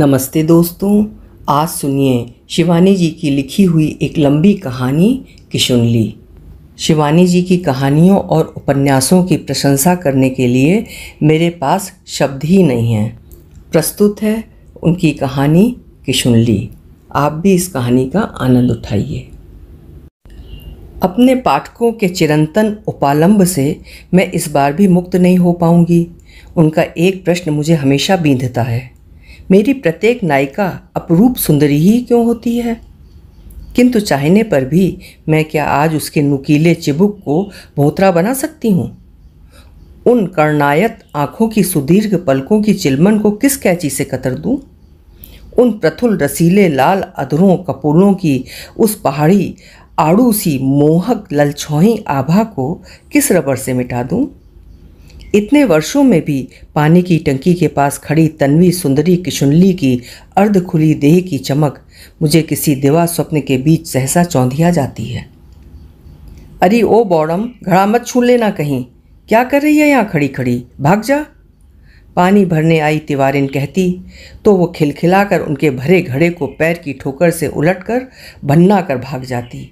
नमस्ते दोस्तों आज सुनिए शिवानी जी की लिखी हुई एक लंबी कहानी किशुनली शिवानी जी की कहानियों और उपन्यासों की प्रशंसा करने के लिए मेरे पास शब्द ही नहीं हैं प्रस्तुत है उनकी कहानी किशुनली आप भी इस कहानी का आनंद उठाइए अपने पाठकों के चिरंतन उपालंब से मैं इस बार भी मुक्त नहीं हो पाऊंगी उनका एक प्रश्न मुझे हमेशा बींधता है मेरी प्रत्येक नायिका अपरूप सुंदरी ही क्यों होती है किंतु चाहने पर भी मैं क्या आज उसके नुकीले चिबुक को भोतरा बना सकती हूँ उन कर्णायत आँखों की सुदीर्घ पलकों की चिलमन को किस कैची से कतर दूँ उन प्रथुल रसीले लाल अधरों कपूलों की उस पहाड़ी आड़ू सी मोहक ललछोई आभा को किस रबर से मिटा दूँ इतने वर्षों में भी पानी की टंकी के पास खड़ी तन्वी सुंदरी किशुनली की अर्ध खुली देह की चमक मुझे किसी दिवा स्वप्न के बीच सहसा चौंधिया जाती है अरे ओ बौड़म घड़ा मत छू लेना कहीं क्या कर रही है यहाँ खड़ी खड़ी भाग जा पानी भरने आई तिवारिन कहती तो वो खिलखिलाकर उनके भरे घड़े को पैर की ठोकर से उलटकर भन्ना कर भाग जाती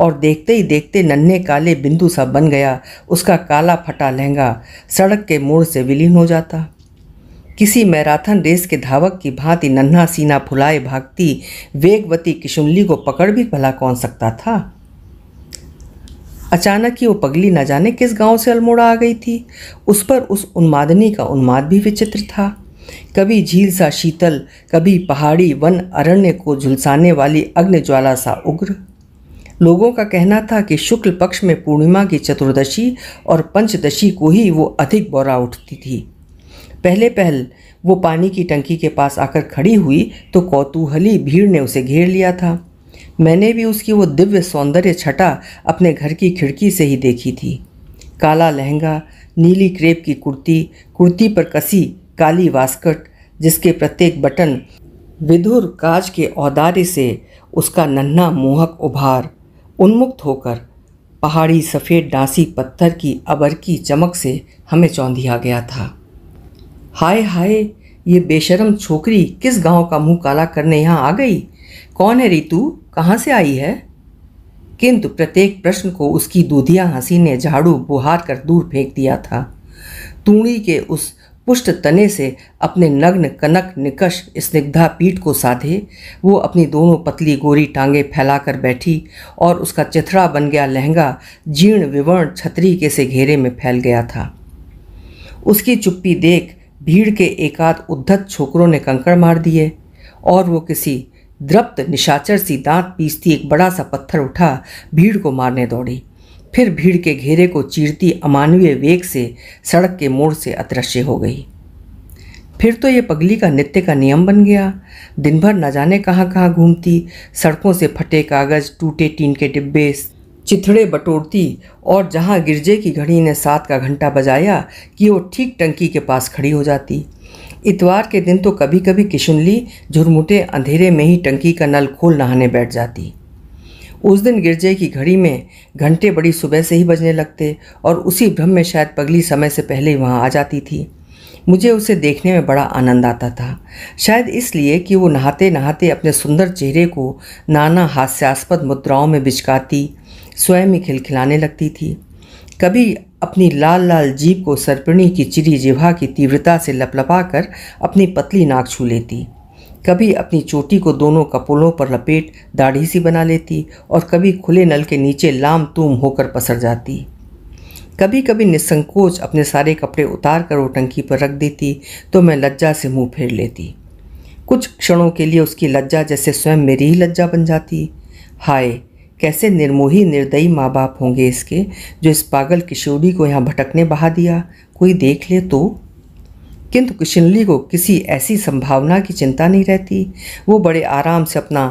और देखते ही देखते नन्हे काले बिंदु सा बन गया उसका काला फटा लहंगा सड़क के मोड़ से विलीन हो जाता किसी मैराथन रेस के धावक की भांति नन्हा सीना फुलाए भागती वेगवती किशुनली को पकड़ भी भला कौन सकता था अचानक ही वो पगली न जाने किस गांव से अल्मोड़ा आ गई थी उस पर उस उन्मादनी का उन्माद भी विचित्र था कभी झील सा शीतल कभी पहाड़ी वन अरण्य को झुलसाने वाली अग्निज्वाला सा उग्र लोगों का कहना था कि शुक्ल पक्ष में पूर्णिमा की चतुर्दशी और पंचदशी को ही वो अधिक बौरा उठती थी पहले पहल वो पानी की टंकी के पास आकर खड़ी हुई तो कौतूहली भीड़ ने उसे घेर लिया था मैंने भी उसकी वो दिव्य सौंदर्य छटा अपने घर की खिड़की से ही देखी थी काला लहंगा नीली क्रेप की कुर्ती कुर्ती पर कसी काली वास्कट जिसके प्रत्येक बटन विधुर काज के औदार्य से उसका नन्हा मोहक उभार उन्मुक्त होकर पहाड़ी सफ़ेद डांसी पत्थर की अबर की चमक से हमें चौंधिया गया था हाय हाय ये बेशरम छोकरी किस गांव का मुंह काला करने यहाँ आ गई कौन है रितु कहाँ से आई है किंतु प्रत्येक प्रश्न को उसकी दूधिया हंसी ने झाड़ू बुहार कर दूर फेंक दिया था तूड़ी के उस पुष्ट तने से अपने नग्न कनक निकष स्निग्धा पीठ को साधे वो अपनी दोनों पतली गोरी टांगे फैलाकर बैठी और उसका चिथड़ा बन गया लहंगा जीर्ण विवर्ण के से घेरे में फैल गया था उसकी चुप्पी देख भीड़ के एकाध उद्धत छोकरों ने कंकड़ मार दिए और वो किसी द्रप्त निशाचर सी दांत पीसती एक बड़ा सा पत्थर उठा भीड़ को मारने दौड़ी फिर भीड़ के घेरे को चीरती अमानवीय वेग से सड़क के मोड़ से अदृश्य हो गई फिर तो ये पगली का नित्य का नियम बन गया दिन भर न जाने कहाँ कहाँ घूमती सड़कों से फटे कागज़ टूटे टीन के डिब्बे चिथड़े बटोरती और जहाँ गिरजे की घड़ी ने सात का घंटा बजाया कि वो ठीक टंकी के पास खड़ी हो जाती इतवार के दिन तो कभी कभी किशुनली झुरमुटे अंधेरे में ही टंकी का नल खोल नहाने बैठ जाती उस दिन गिरजे की घड़ी में घंटे बड़ी सुबह से ही बजने लगते और उसी भ्रम में शायद पगली समय से पहले ही वहाँ आ जाती थी मुझे उसे देखने में बड़ा आनंद आता था शायद इसलिए कि वो नहाते नहाते अपने सुंदर चेहरे को नाना हास्यास्पद मुद्राओं में बिचकाती स्वयं ही खिलखिलाने लगती थी कभी अपनी लाल लाल जीप को सरपिणी की चिरी जिभा की तीव्रता से लपलपा कर अपनी पतली नाक छू लेती कभी अपनी चोटी को दोनों कपोलों पर लपेट दाढ़ी सी बना लेती और कभी खुले नल के नीचे लाम तूम होकर पसर जाती कभी कभी निसंकोच अपने सारे कपड़े उतार कर वो टंकी पर रख देती तो मैं लज्जा से मुंह फेर लेती कुछ क्षणों के लिए उसकी लज्जा जैसे स्वयं मेरी ही लज्जा बन जाती हाय कैसे निर्मोही निर्दयी माँ बाप होंगे इसके जो इस पागल किशोरी को यहाँ भटकने बहा दिया कोई देख ले तो किंतु किशनली को किसी ऐसी संभावना की चिंता नहीं रहती वो बड़े आराम से अपना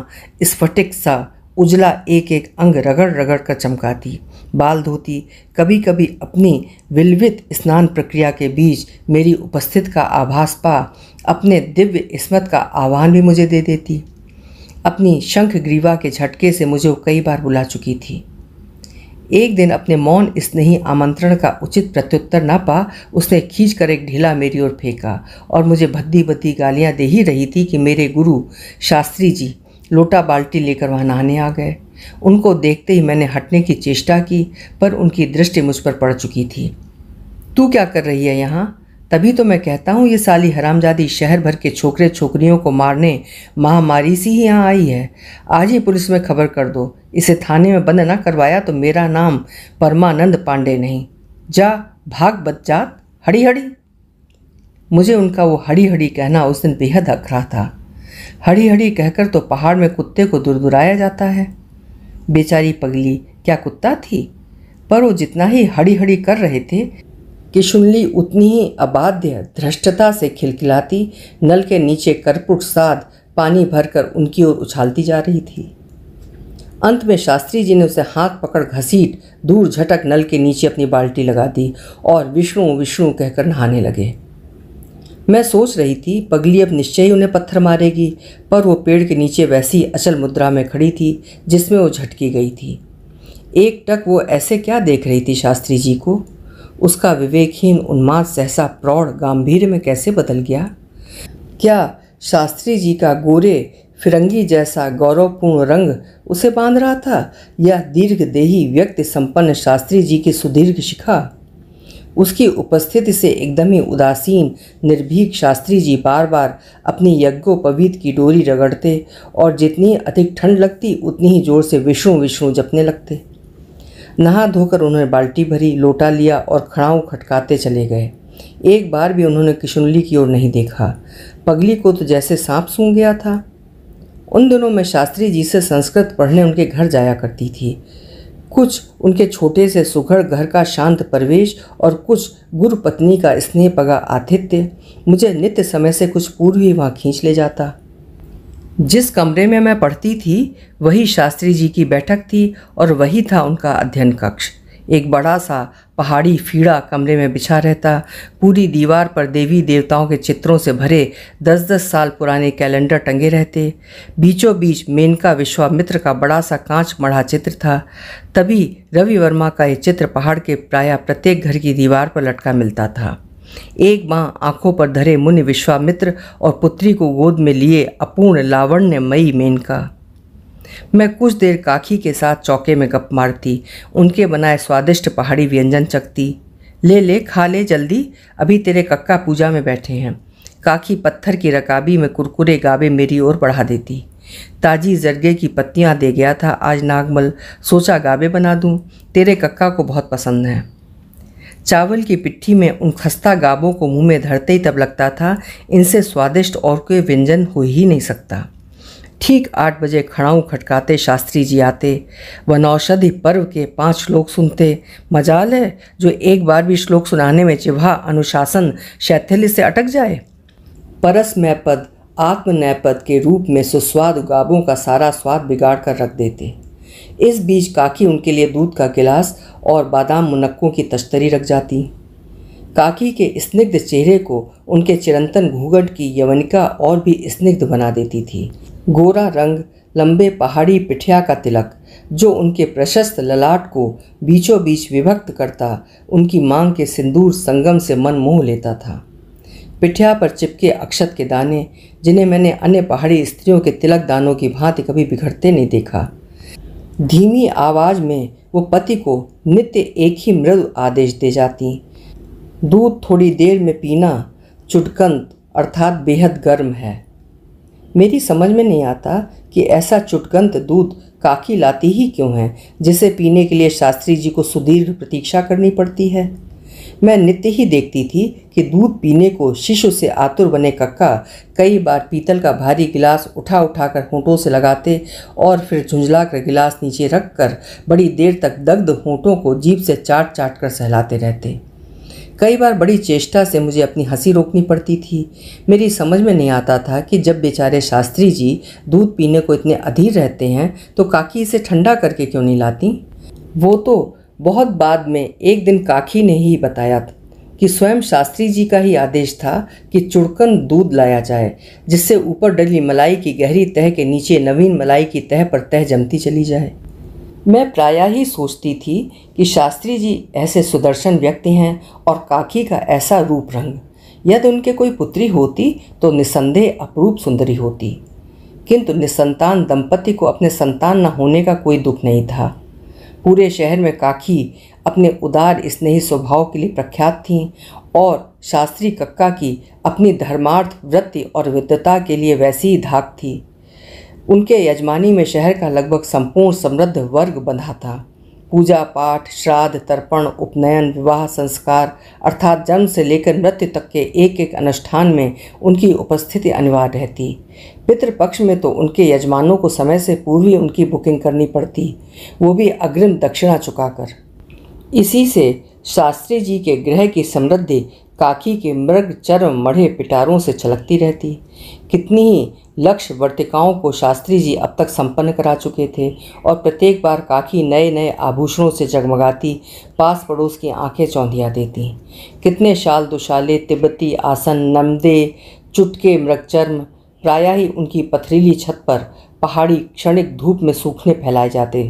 स्फटिक सा उजला एक एक अंग रगड़ रगड़ कर चमकाती बाल धोती कभी कभी अपनी विलवित स्नान प्रक्रिया के बीच मेरी उपस्थित का आभास पा अपने दिव्य इसमत का आह्वान भी मुझे दे देती अपनी शंख ग्रीवा के झटके से मुझे कई बार बुला चुकी थी एक दिन अपने मौन स्नेही आमंत्रण का उचित प्रत्युत्तर ना पा उसने खींच कर एक ढीला मेरी ओर फेंका और मुझे भद्दी भद्दी गालियाँ दे ही रही थी कि मेरे गुरु शास्त्री जी लोटा बाल्टी लेकर वहाँ नहाने आ गए उनको देखते ही मैंने हटने की चेष्टा की पर उनकी दृष्टि मुझ पर पड़ चुकी थी तू क्या कर रही है यहाँ तभी तो मैं कहता हूँ ये साली हरामजादी शहर भर के छोकरे छोकरियों को मारने महामारी सी ही यहाँ आई है आज ही पुलिस में खबर कर दो इसे थाने में बंद ना करवाया तो मेरा नाम परमानंद पांडे नहीं जा भाग बच जात हड़ी हड़ी मुझे उनका वो हड़ी हड़ी कहना उस दिन बेहद अखरा था हड़ी हड़ी कहकर तो पहाड़ में कुत्ते को दुरदुराया जाता है बेचारी पगली क्या कुत्ता थी पर वो जितना ही हड़ी हड़ी कर रहे थे कि शुनली उतनी ही अबाध्य धृष्टता से खिलखिलाती नल के नीचे करपुट साध पानी भरकर उनकी ओर उछालती जा रही थी अंत में शास्त्री जी ने उसे हाथ पकड़ घसीट दूर झटक नल के नीचे अपनी बाल्टी लगा दी और विष्णु विष्णु कहकर नहाने लगे मैं सोच रही थी पगली अब निश्चय ही उन्हें पत्थर मारेगी पर वो पेड़ के नीचे वैसी अचल मुद्रा में खड़ी थी जिसमें वो झटकी गई थी एक टक वो ऐसे क्या देख रही थी शास्त्री जी को उसका विवेकहीन उन्माद सहसा प्रौढ़ गंभीर में कैसे बदल गया क्या शास्त्री जी का गोरे फिरंगी जैसा गौरवपूर्ण रंग उसे बांध रहा था या दीर्घदेही व्यक्ति संपन्न शास्त्री जी की सुदीर्घ शिखा उसकी उपस्थिति से एकदम ही उदासीन निर्भीक शास्त्री जी बार बार अपनी यज्ञोपवीत की डोरी रगड़ते और जितनी अधिक ठंड लगती उतनी ही जोर से विष्णु विष्णु जपने लगते नहा धोकर उन्होंने बाल्टी भरी लोटा लिया और खड़ाऊ खटकाते चले गए एक बार भी उन्होंने किशुनली की ओर नहीं देखा पगली को तो जैसे सांप सूं गया था उन दिनों में शास्त्री जी से संस्कृत पढ़ने उनके घर जाया करती थी कुछ उनके छोटे से सुघड़ घर का शांत प्रवेश और कुछ गुरु पत्नी का स्नेह पगा आतिथ्य मुझे नित्य समय से कुछ पूर्व ही वहाँ खींच ले जाता जिस कमरे में मैं पढ़ती थी वही शास्त्री जी की बैठक थी और वही था उनका अध्ययन कक्ष एक बड़ा सा पहाड़ी फीड़ा कमरे में बिछा रहता पूरी दीवार पर देवी देवताओं के चित्रों से भरे दस दस साल पुराने कैलेंडर टंगे रहते बीचों बीच मेनका विश्वामित्र का बड़ा सा कांच मढ़ा चित्र था तभी रवि वर्मा का ये चित्र पहाड़ के प्रायः प्रत्येक घर की दीवार पर लटका मिलता था एक माँ आंखों पर धरे मुनि विश्वामित्र और पुत्री को गोद में लिए अपूर्ण लावण्य मई मेनका मैं कुछ देर काकी के साथ चौके में गप मारती उनके बनाए स्वादिष्ट पहाड़ी व्यंजन चखती ले ले खा ले जल्दी अभी तेरे कक्का पूजा में बैठे हैं काकी पत्थर की रकाबी में कुरकुरे गाबे मेरी ओर बढ़ा देती ताजी जरगे की पत्तियाँ दे गया था आज नागमल सोचा गाबे बना दूँ तेरे कक्का को बहुत पसंद है चावल की पिट्ठी में उन खस्ता गाबों को मुंह में धरते ही तब लगता था इनसे स्वादिष्ट और कोई व्यंजन हो ही नहीं सकता ठीक आठ बजे खड़ाऊँ खटकाते शास्त्री जी आते वनौषधि पर्व के पांच श्लोक सुनते मजाल है जो एक बार भी श्लोक सुनाने में चिभा अनुशासन शैथिल्य से अटक जाए परस मैपद आत्मनैपद के रूप में सुस्वाद गाबों का सारा स्वाद बिगाड़ कर रख देते इस बीच काकी उनके लिए दूध का गिलास और बादाम मुनक्कों की तश्तरी रख जाती काकी के स्निग्ध चेहरे को उनके चिरंतन घूंघट की यवनिका और भी स्निग्ध बना देती थी गोरा रंग लंबे पहाड़ी पिठिया का तिलक जो उनके प्रशस्त ललाट को बीचों बीच विभक्त करता उनकी मांग के सिंदूर संगम से मन मोह लेता था पिठिया पर चिपके अक्षत के दाने जिन्हें मैंने अन्य पहाड़ी स्त्रियों के तिलक दानों की भांति कभी बिखरते नहीं देखा धीमी आवाज में वो पति को नित्य एक ही मृदु आदेश दे जाती दूध थोड़ी देर में पीना चुटकंत अर्थात बेहद गर्म है मेरी समझ में नहीं आता कि ऐसा चुटकंत दूध काकी लाती ही क्यों है जिसे पीने के लिए शास्त्री जी को सुदीर्घ प्रतीक्षा करनी पड़ती है मैं नित्य ही देखती थी कि दूध पीने को शिशु से आतुर बने कक्का कई बार पीतल का भारी गिलास उठा उठा कर होंठों से लगाते और फिर झुंझला कर गिलास नीचे रख कर बड़ी देर तक दग्ध होंठों को जीप से चाट चाट कर सहलाते रहते कई बार बड़ी चेष्टा से मुझे अपनी हंसी रोकनी पड़ती थी मेरी समझ में नहीं आता था कि जब बेचारे शास्त्री जी दूध पीने को इतने अधीर रहते हैं तो काकी इसे ठंडा करके क्यों नहीं लाती वो तो बहुत बाद में एक दिन काकी ने ही बताया कि स्वयं शास्त्री जी का ही आदेश था कि चुड़कन दूध लाया जाए जिससे ऊपर डली मलाई की गहरी तह के नीचे नवीन मलाई की तह पर तह जमती चली जाए मैं प्रायः ही सोचती थी कि शास्त्री जी ऐसे सुदर्शन व्यक्ति हैं और काकी का ऐसा रूप रंग यदि उनके कोई पुत्री होती तो निसंदेह अपरूप सुंदरी होती किंतु निसंतान दंपति को अपने संतान न होने का कोई दुख नहीं था पूरे शहर में काकी अपने उदार स्नेही स्वभाव के लिए प्रख्यात थीं और शास्त्री कक्का की अपनी धर्मार्थ वृत्ति और विद्वता के लिए वैसी ही धाक थी उनके यजमानी में शहर का लगभग संपूर्ण समृद्ध वर्ग बंधा था पूजा पाठ श्राद्ध तर्पण उपनयन विवाह संस्कार अर्थात जन्म से लेकर मृत्यु तक के एक एक अनुष्ठान में उनकी उपस्थिति अनिवार्य रहती पितृपक्ष में तो उनके यजमानों को समय से पूर्व ही उनकी बुकिंग करनी पड़ती वो भी अग्रिम दक्षिणा चुकाकर इसी से शास्त्री जी के ग्रह की समृद्धि काकी के मृग चर्म मढ़े पिटारों से छलकती रहती कितनी ही लक्ष्य वर्तिकाओं को शास्त्री जी अब तक संपन्न करा चुके थे और प्रत्येक बार काकी नए नए आभूषणों से जगमगाती पास पड़ोस की आंखें चौंधिया देती कितने शाल दुशाले तिब्बती आसन नमदे चुटके मृग चर्म प्रायः ही उनकी पथरीली छत पर पहाड़ी क्षणिक धूप में सूखने फैलाए जाते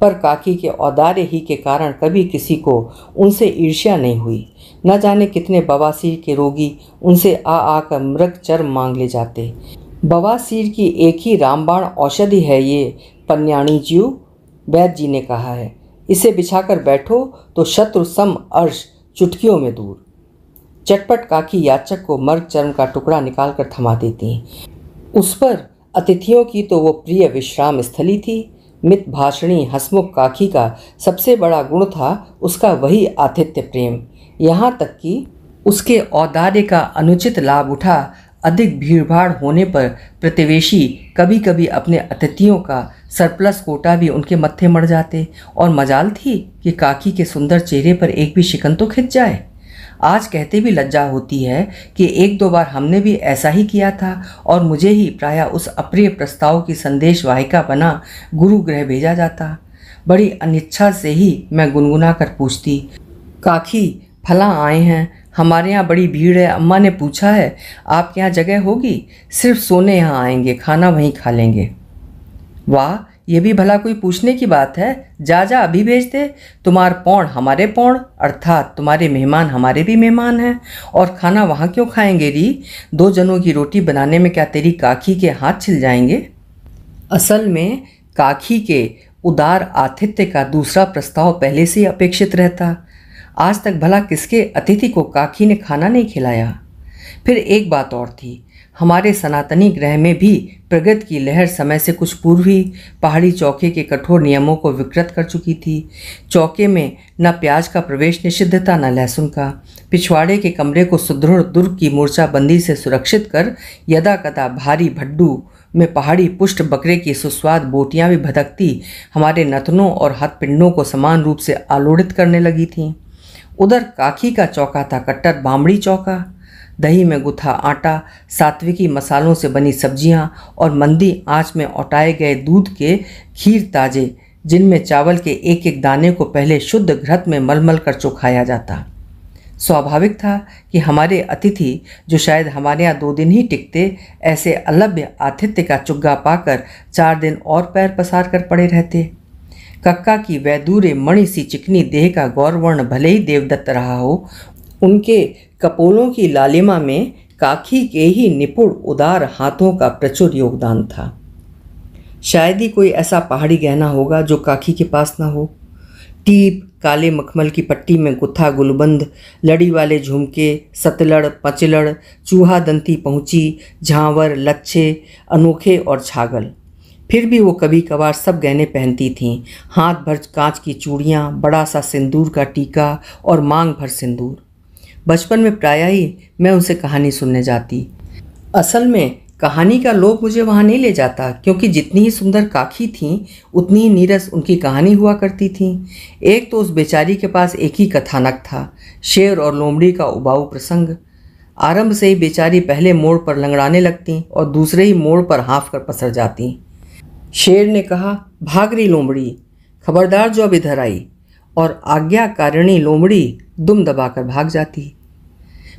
पर काकी के औदार्य ही के कारण कभी किसी को उनसे ईर्ष्या नहीं हुई न जाने कितने बवासीर के रोगी उनसे आ आकर मृग चर्म मांग ले जाते बवासीर की एक ही रामबाण औषधि है ये पन्याणी जीव वैद्य जी ने कहा है इसे बिछाकर बैठो तो शत्रु सम अर्श चुटकियों में दूर चटपट काकी याचक को मर्ग चर्म का टुकड़ा निकालकर थमा देती हैं उस पर अतिथियों की तो वो प्रिय विश्राम स्थली थी मित भाषणी हसमुख काकी का सबसे बड़ा गुण था उसका वही आतिथ्य प्रेम यहाँ तक कि उसके औदार्य का अनुचित लाभ उठा अधिक भीड़भाड़ होने पर प्रतिवेशी कभी कभी अपने अतिथियों का सरप्लस कोटा भी उनके मत्थे मर जाते और मजाल थी कि काकी के सुंदर चेहरे पर एक भी शिकन तो खिंच जाए आज कहते भी लज्जा होती है कि एक दो बार हमने भी ऐसा ही किया था और मुझे ही प्राय उस अप्रिय प्रस्ताव की संदेश वाहिका बना गुरु ग्रह भेजा जाता बड़ी अनिच्छा से ही मैं गुनगुना कर पूछती काकी फला आए हैं हमारे यहाँ बड़ी भीड़ है अम्मा ने पूछा है आपके यहाँ जगह होगी सिर्फ सोने यहाँ आएंगे खाना वहीं खा लेंगे वाह ये भी भला कोई पूछने की बात है जा जा अभी भेज दे तुम्हार पौण हमारे पौण अर्थात तुम्हारे मेहमान हमारे भी मेहमान हैं और खाना वहाँ क्यों खाएंगे री दो जनों की रोटी बनाने में क्या तेरी काकी के हाथ छिल जाएंगे असल में काकी के उदार आतिथ्य का दूसरा प्रस्ताव पहले से ही अपेक्षित रहता आज तक भला किसके अतिथि को काकी ने खाना नहीं खिलाया फिर एक बात और थी हमारे सनातनी ग्रह में भी प्रगति की लहर समय से कुछ पूर्व ही पहाड़ी चौके के कठोर नियमों को विकृत कर चुकी थी चौके में न प्याज का प्रवेश निषिद्ध था न लहसुन का पिछवाड़े के कमरे को सुदृढ़ दुर्ग की मोर्चाबंदी से सुरक्षित कर यदा कदा भारी भड्डू में पहाड़ी पुष्ट बकरे की सुस्वाद बोटियाँ भी भदकती हमारे नथनों और हथपिंडों को समान रूप से आलोड़ित करने लगी थीं उधर काकी का चौका था कट्टर बामड़ी चौका दही में गुथा आटा सात्विकी मसालों से बनी सब्जियां और मंदी आंच में औटाए गए दूध के खीर ताजे जिनमें चावल के एक एक दाने को पहले शुद्ध घृत में मलमल कर चुखाया जाता स्वाभाविक था कि हमारे अतिथि जो शायद हमारे यहाँ दो दिन ही टिकते ऐसे अलभ्य आतिथ्य का चुग्गा पाकर चार दिन और पैर पसार कर पड़े रहते कक्का की वैदूरे मणि सी चिकनी देह का गौरवर्ण भले ही देवदत्त रहा हो उनके कपोलों की लालिमा में काकी के ही निपुण उदार हाथों का प्रचुर योगदान था शायद ही कोई ऐसा पहाड़ी गहना होगा जो काकी के पास ना हो टीप काले मखमल की पट्टी में गुत्था गुलबंद लड़ी वाले झुमके सतलड़ पचलड़ चूहा दंती पहुँची झांवर लच्छे अनोखे और छागल फिर भी वो कभी कभार सब गहने पहनती थीं हाथ भर कांच की चूड़ियाँ बड़ा सा सिंदूर का टीका और मांग भर सिंदूर बचपन में प्रायः ही मैं उनसे कहानी सुनने जाती असल में कहानी का लोभ मुझे वहाँ नहीं ले जाता क्योंकि जितनी ही सुंदर काकी थीं उतनी ही नीरस उनकी कहानी हुआ करती थीं एक तो उस बेचारी के पास एक ही कथानक था शेर और लोमड़ी का उबाऊ प्रसंग आरंभ से ही बेचारी पहले मोड़ पर लंगड़ाने लगती और दूसरे ही मोड़ पर हाँफ कर पसर जाती शेर ने कहा भाग रही लोमड़ी खबरदार जो अब इधर आई और आज्ञाकारिणी लोमड़ी दुम दबाकर भाग जाती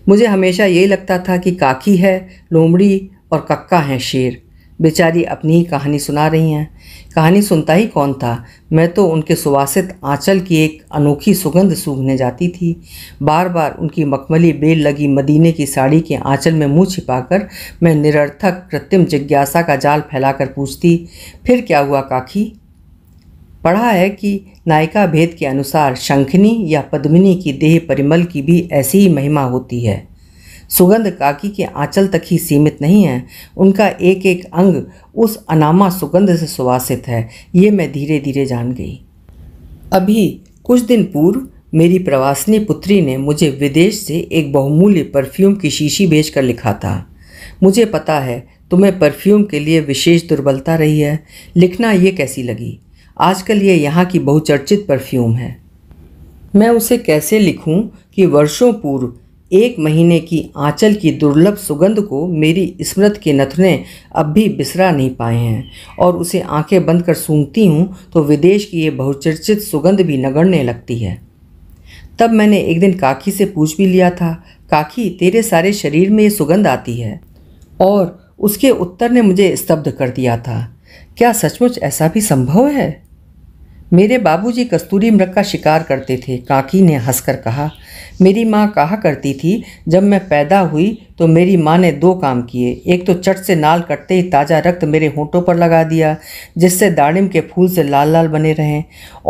मुझे हमेशा यही लगता था कि काकी है लोमड़ी और कक्का हैं शेर बेचारी अपनी ही कहानी सुना रही हैं कहानी सुनता ही कौन था मैं तो उनके सुवासित आंचल की एक अनोखी सुगंध सूंघने जाती थी बार बार उनकी मखमली बेल लगी मदीने की साड़ी के आंचल में मुंह छिपाकर मैं निरर्थक कृत्रिम जिज्ञासा का जाल फैलाकर पूछती फिर क्या हुआ काकी पढ़ा है कि नायिका भेद के अनुसार शंखनी या पद्मिनी की देह परिमल की भी ऐसी ही महिमा होती है सुगंध काकी के आंचल तक ही सीमित नहीं है उनका एक एक अंग उस अनामा सुगंध से सुवासित है ये मैं धीरे धीरे जान गई अभी कुछ दिन पूर्व मेरी प्रवासनी पुत्री ने मुझे विदेश से एक बहुमूल्य परफ्यूम की शीशी भेज कर लिखा था मुझे पता है तुम्हें परफ्यूम के लिए विशेष दुर्बलता रही है लिखना ये कैसी लगी आजकल ये यहाँ की बहुचर्चित परफ्यूम है मैं उसे कैसे लिखूं कि वर्षों पूर्व एक महीने की आंचल की दुर्लभ सुगंध को मेरी स्मृत के नथने अब भी बिसरा नहीं पाए हैं और उसे आंखें बंद कर सूंघती हूँ तो विदेश की ये बहुचर्चित सुगंध भी नगड़ने लगती है तब मैंने एक दिन काकी से पूछ भी लिया था काकी तेरे सारे शरीर में ये सुगंध आती है और उसके उत्तर ने मुझे स्तब्ध कर दिया था क्या सचमुच ऐसा भी संभव है मेरे बाबूजी कस्तूरी मृग का शिकार करते थे काकी ने हंसकर कहा मेरी माँ कहा करती थी जब मैं पैदा हुई तो मेरी माँ ने दो काम किए एक तो चट से नाल कटते ही ताज़ा रक्त मेरे होंठों पर लगा दिया जिससे दाड़िम के फूल से लाल लाल बने रहें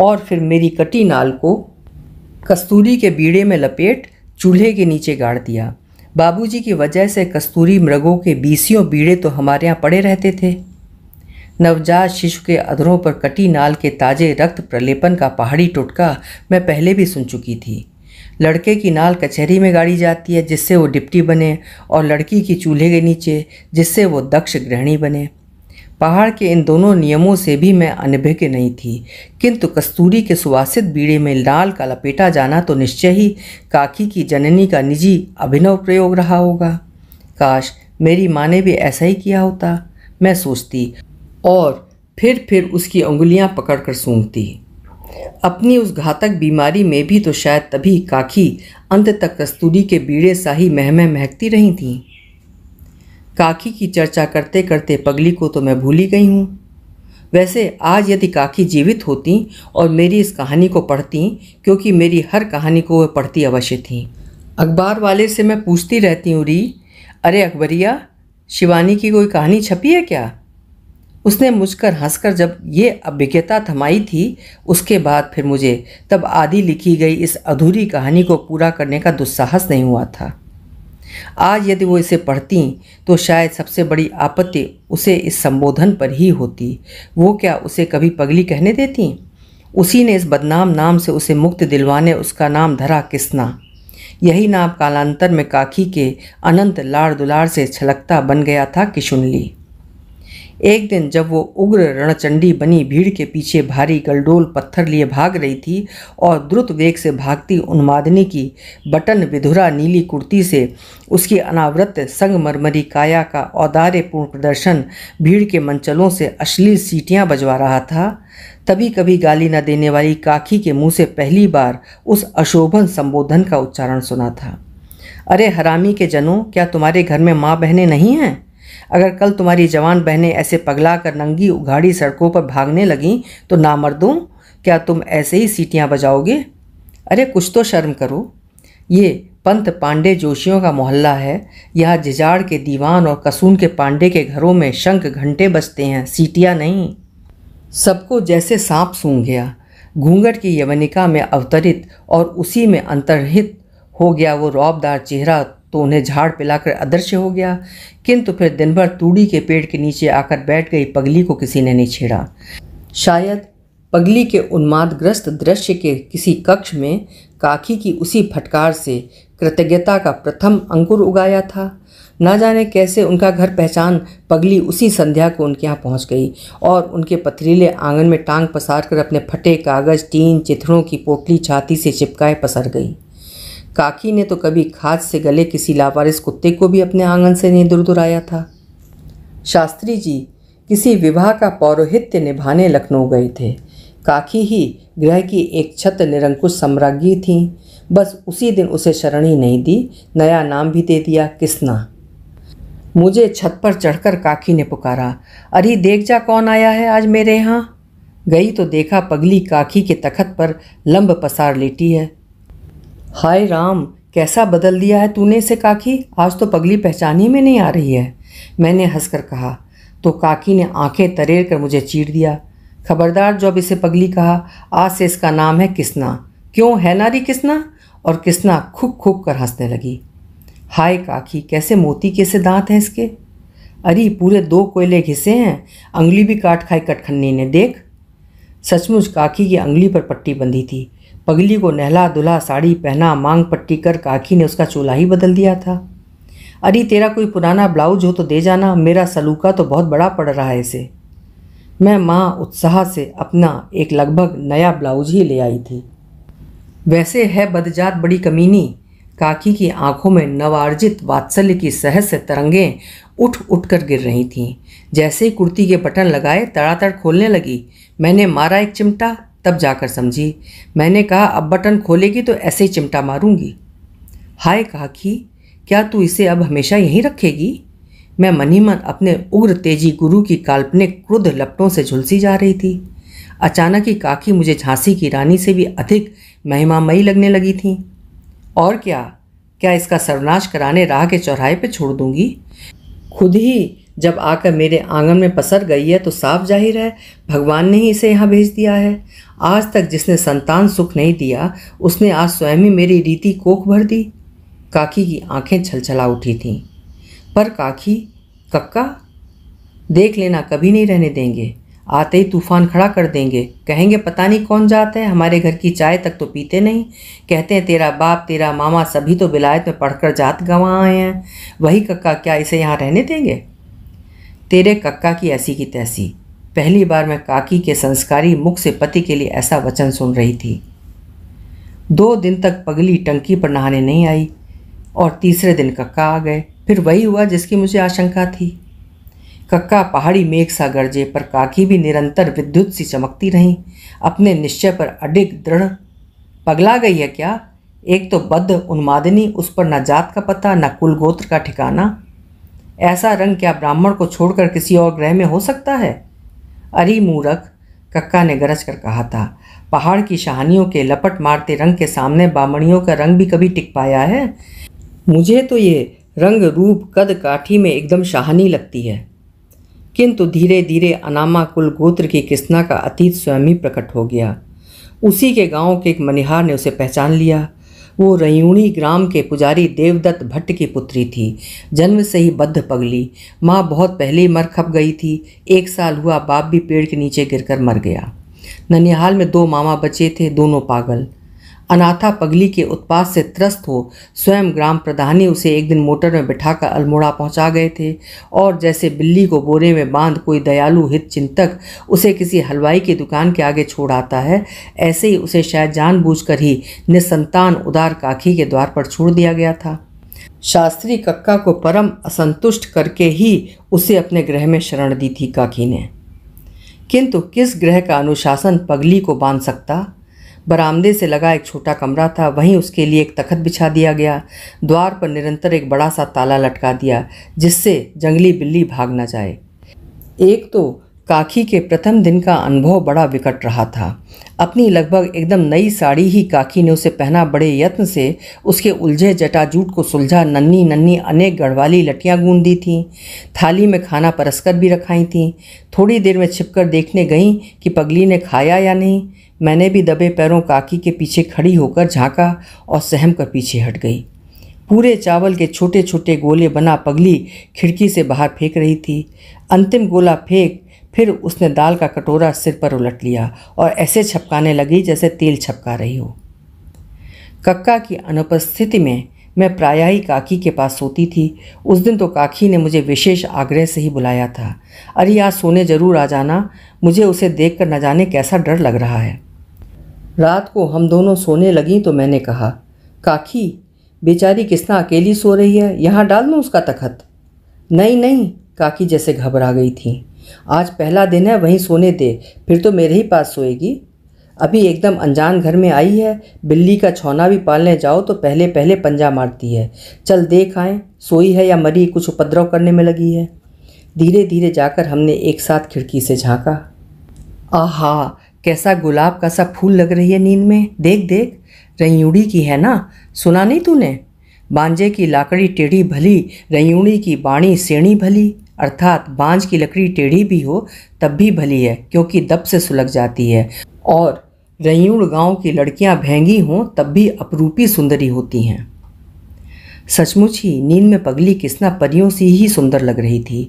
और फिर मेरी कटी नाल को कस्तूरी के बीड़े में लपेट चूल्हे के नीचे गाड़ दिया बाबूजी की वजह से कस्तूरी मृगों के बीसियों बीड़े तो हमारे यहाँ पड़े रहते थे नवजात शिशु के अधरों पर कटी नाल के ताजे रक्त प्रलेपन का पहाड़ी टोटका मैं पहले भी सुन चुकी थी लड़के की नाल कचहरी में गाड़ी जाती है जिससे वो डिप्टी बने और लड़की की चूल्हे के नीचे जिससे वो दक्ष गृहिणी बने पहाड़ के इन दोनों नियमों से भी मैं अनभिज्ञ नहीं थी किंतु कस्तूरी के सुवासित बीड़े में लाल का लपेटा जाना तो निश्चय ही काकी की जननी का निजी अभिनव प्रयोग रहा होगा काश मेरी माँ ने भी ऐसा ही किया होता मैं सोचती और फिर फिर उसकी उंगलियां पकड़कर सूंघती अपनी उस घातक बीमारी में भी तो शायद तभी काकी अंत तक कस्तूरी के बीड़े सा ही महमे महकती रही थी काकी की चर्चा करते करते पगली को तो मैं भूल ही गई हूँ वैसे आज यदि काकी जीवित होती और मेरी इस कहानी को पढ़ती क्योंकि मेरी हर कहानी को वह पढ़ती अवश्य थी अखबार वाले से मैं पूछती रहती हूँ री अरे अकबरिया शिवानी की कोई कहानी छपी है क्या उसने मुझकर हंसकर जब ये अभिज्ञता थमाई थी उसके बाद फिर मुझे तब आधी लिखी गई इस अधूरी कहानी को पूरा करने का दुस्साहस नहीं हुआ था आज यदि वो इसे पढ़ती तो शायद सबसे बड़ी आपत्ति उसे इस संबोधन पर ही होती वो क्या उसे कभी पगली कहने देती उसी ने इस बदनाम नाम से उसे मुक्त दिलवाने उसका नाम धरा किसना यही नाम कालांतर में काकी के अनंत लाड़ दुलार से छलकता बन गया था किशुनली एक दिन जब वो उग्र रणचंडी बनी भीड़ के पीछे भारी गलडोल पत्थर लिए भाग रही थी और द्रुत वेग से भागती उन्मादनी की बटन विधुरा नीली कुर्ती से उसकी अनावृत संगमरमरी काया का औदार्यपूर्ण प्रदर्शन भीड़ के मंचलों से अश्लील सीटियां बजवा रहा था तभी कभी गाली न देने वाली काखी के मुँह से पहली बार उस अशोभन संबोधन का उच्चारण सुना था अरे हरामी के जनों क्या तुम्हारे घर में माँ बहनें नहीं हैं अगर कल तुम्हारी जवान बहनें ऐसे पगला कर नंगी उघाड़ी सड़कों पर भागने लगीं तो ना मर दूँ क्या तुम ऐसे ही सीटियाँ बजाओगे अरे कुछ तो शर्म करो ये पंत पांडे जोशियों का मोहल्ला है यह जिजाड़ के दीवान और कसून के पांडे के घरों में शंख घंटे बजते हैं सीटियाँ नहीं सबको जैसे सांप सूंघ गया घूंघट की यवनिका में अवतरित और उसी में अंतर्हित हो गया वो रौबदार चेहरा तो उन्हें झाड़ पिलाकर अदृश्य हो गया किंतु फिर दिन भर तूड़ी के पेड़ के नीचे आकर बैठ गई पगली को किसी ने नहीं छेड़ा शायद पगली के उन्मादग्रस्त दृश्य के किसी कक्ष में काकी की उसी फटकार से कृतज्ञता का प्रथम अंकुर उगाया था ना जाने कैसे उनका घर पहचान पगली उसी संध्या को उनके यहाँ पहुँच गई और उनके पथरीले आंगन में टांग पसार कर अपने फटे कागज़ टीन चिथड़ों की पोटली छाती से चिपकाए पसर गई काकी ने तो कभी खाद से गले किसी लावारिस कुत्ते को भी अपने आंगन से नहीं दूर दुराया था शास्त्री जी किसी विवाह का पौरोहित्य निभाने लखनऊ गए थे काकी ही गृह की एक छत निरंकुश सम्राज्ञी थी बस उसी दिन उसे शरणी नहीं दी नया नाम भी दे दिया किसना मुझे छत पर चढ़कर काकी ने पुकारा अरे देख जा कौन आया है आज मेरे यहाँ गई तो देखा पगली काकी के तखत पर लंब पसार लेटी है हाय राम कैसा बदल दिया है तूने इसे काकी आज तो पगली पहचान ही में नहीं आ रही है मैंने हंसकर कहा तो काकी ने आंखें तरेर कर मुझे चीट दिया खबरदार जो अब इसे पगली कहा आज से इसका नाम है किसना क्यों है नारी किसना और किसना खुक खुक कर हंसने लगी हाय काकी कैसे मोती कैसे दांत हैं इसके अरे पूरे दो कोयले घिसे हैं अंगली भी काट खाई कटखन्नी ने देख सचमुच काकी की अंगली पर पट्टी बंधी थी पगली को नहला दुला साड़ी पहना मांग पट्टी कर काकी ने उसका चूल्हा ही बदल दिया था अरे तेरा कोई पुराना ब्लाउज हो तो दे जाना मेरा सलूका तो बहुत बड़ा पड़ रहा है इसे मैं माँ उत्साह से अपना एक लगभग नया ब्लाउज ही ले आई थी वैसे है बदजात बड़ी कमीनी काकी की आंखों में नवार्जित वात्सल्य की सहस्य तरंगें उठ उठ कर गिर रही थीं जैसे ही कुर्ती के बटन लगाए तड़ातड़ खोलने लगी मैंने मारा एक चिमटा तब जाकर समझी मैंने कहा अब बटन खोलेगी तो ऐसे ही चिमटा मारूंगी हाय कहा कि क्या तू इसे अब हमेशा यहीं रखेगी मैं मन मन अपने उग्र तेजी गुरु की काल्पनिक क्रुद्ध लपटों से झुलसी जा रही थी अचानक ही काकी मुझे झांसी की रानी से भी अधिक महिमामयी लगने लगी थी और क्या क्या इसका सर्वनाश कराने राह के चौराहे पर छोड़ दूंगी खुद ही जब आकर मेरे आंगन में पसर गई है तो साफ जाहिर है भगवान ने ही इसे यहाँ भेज दिया है आज तक जिसने संतान सुख नहीं दिया उसने आज स्वयं ही मेरी रीति कोख भर दी काकी की आंखें छलछला उठी थीं पर काकी कक्का देख लेना कभी नहीं रहने देंगे आते ही तूफान खड़ा कर देंगे कहेंगे पता नहीं कौन जाते हैं हमारे घर की चाय तक तो पीते नहीं कहते हैं तेरा बाप तेरा मामा सभी तो बिलायत में पढ़कर जात गंवा आए हैं वही कक्का क्या इसे यहाँ रहने देंगे तेरे कक्का की ऐसी की तैसी पहली बार मैं काकी के संस्कारी मुख से पति के लिए ऐसा वचन सुन रही थी दो दिन तक पगली टंकी पर नहाने नहीं आई और तीसरे दिन कक्का आ गए फिर वही हुआ जिसकी मुझे आशंका थी कक्का पहाड़ी मेघ सा गरजे पर काकी भी निरंतर विद्युत सी चमकती रहीं अपने निश्चय पर अडिग दृढ़ पगला गई है क्या एक तो बद्ध उन्मादिनी उस पर न जात का पता न कुल गोत्र का ठिकाना ऐसा रंग क्या ब्राह्मण को छोड़कर किसी और ग्रह में हो सकता है अरे मूरख कक्का ने गरज कर कहा था पहाड़ की शहानियों के लपट मारते रंग के सामने बामणियों का रंग भी कभी टिक पाया है मुझे तो ये रंग रूप कद काठी में एकदम शाहानी लगती है किंतु धीरे धीरे अनामा कुल गोत्र की किस्ना का अतीत स्वयं ही प्रकट हो गया उसी के गांव के एक मनिहार ने उसे पहचान लिया वो रयूणी ग्राम के पुजारी देवदत्त भट्ट की पुत्री थी जन्म से ही बद्ध पगली माँ बहुत पहले ही मर खप गई थी एक साल हुआ बाप भी पेड़ के नीचे गिरकर मर गया ननिहाल में दो मामा बचे थे दोनों पागल अनाथा पगली के उत्पाद से त्रस्त हो स्वयं ग्राम प्रधानी उसे एक दिन मोटर में बिठाकर अल्मोड़ा पहुंचा गए थे और जैसे बिल्ली को बोरे में बांध कोई दयालु हित चिंतक उसे किसी हलवाई की दुकान के आगे छोड़ आता है ऐसे ही उसे शायद जानबूझकर ही निसंतान उदार काखी के द्वार पर छोड़ दिया गया था शास्त्री कक्का को परम असंतुष्ट करके ही उसे अपने गृह में शरण दी थी काकी ने किंतु किस ग्रह का अनुशासन पगली को बांध सकता बरामदे से लगा एक छोटा कमरा था वहीं उसके लिए एक तखत बिछा दिया गया द्वार पर निरंतर एक बड़ा सा ताला लटका दिया जिससे जंगली बिल्ली भाग ना जाए एक तो काकी के प्रथम दिन का अनुभव बड़ा विकट रहा था अपनी लगभग एकदम नई साड़ी ही काकी ने उसे पहना बड़े यत्न से उसके उलझे जटाजूट को सुलझा नन्नी नन्नी अनेक गढ़वाली लटियाँ गूंद दी थीं थाली में खाना परसकर भी रखाई थीं थोड़ी देर में छिपकर देखने गईं कि पगली ने खाया या नहीं मैंने भी दबे पैरों काकी के पीछे खड़ी होकर झांका और सहम कर पीछे हट गई पूरे चावल के छोटे छोटे गोले बना पगली खिड़की से बाहर फेंक रही थी अंतिम गोला फेंक फिर उसने दाल का कटोरा सिर पर उलट लिया और ऐसे छपकाने लगी जैसे तेल छपका रही हो कक्का की अनुपस्थिति में मैं प्रायः ही काकी के पास सोती थी उस दिन तो काकी ने मुझे विशेष आग्रह से ही बुलाया था अरे यार सोने जरूर आ जाना मुझे उसे देखकर न जाने कैसा डर लग रहा है रात को हम दोनों सोने लगी तो मैंने कहा काकी बेचारी किसना अकेली सो रही है यहाँ डाल दूँ उसका तखत नहीं नहीं काकी जैसे घबरा गई थी आज पहला दिन है वहीं सोने दे फिर तो मेरे ही पास सोएगी अभी एकदम अनजान घर में आई है बिल्ली का छौना भी पालने जाओ तो पहले पहले पंजा मारती है चल देख आए सोई है या मरी कुछ उपद्रव करने में लगी है धीरे धीरे जाकर हमने एक साथ खिड़की से झांका आहा कैसा गुलाब का सा फूल लग रही है नींद में देख देख रईयूड़ी की है ना सुना नहीं तूने बांझे की लाकड़ी टेढ़ी भली रईयूड़ी की बाणी सेणी भली अर्थात बांझ की लकड़ी टेढ़ी भी हो तब भी भली है क्योंकि दब से सुलग जाती है और रईयूड़ गांव की लड़कियां भेंगी हों तब भी अपरूपी सुंदरी होती हैं सचमुच ही नींद में पगली किसना परियों सी ही सुंदर लग रही थी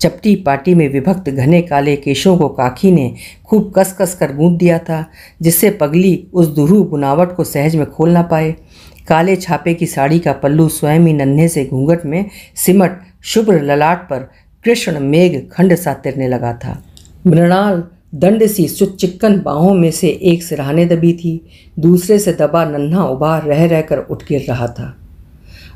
चपटी पाटी में विभक्त घने काले केशों को काकी ने खूब कस कस कर गूंद दिया था जिससे पगली उस दुरू बुनावट को सहज में खोल ना पाए काले छापे की साड़ी का पल्लू स्वयं ही नन्हे से घूंघट में सिमट शुभ्र ललाट पर कृष्ण मेघ खंड सा तिरने लगा था मृणाल दंड सी सुचिक्कन बाहों में से एक सिराहाने दबी थी दूसरे से दबा नन्हा उबार रह रहकर उठ गिर रहा था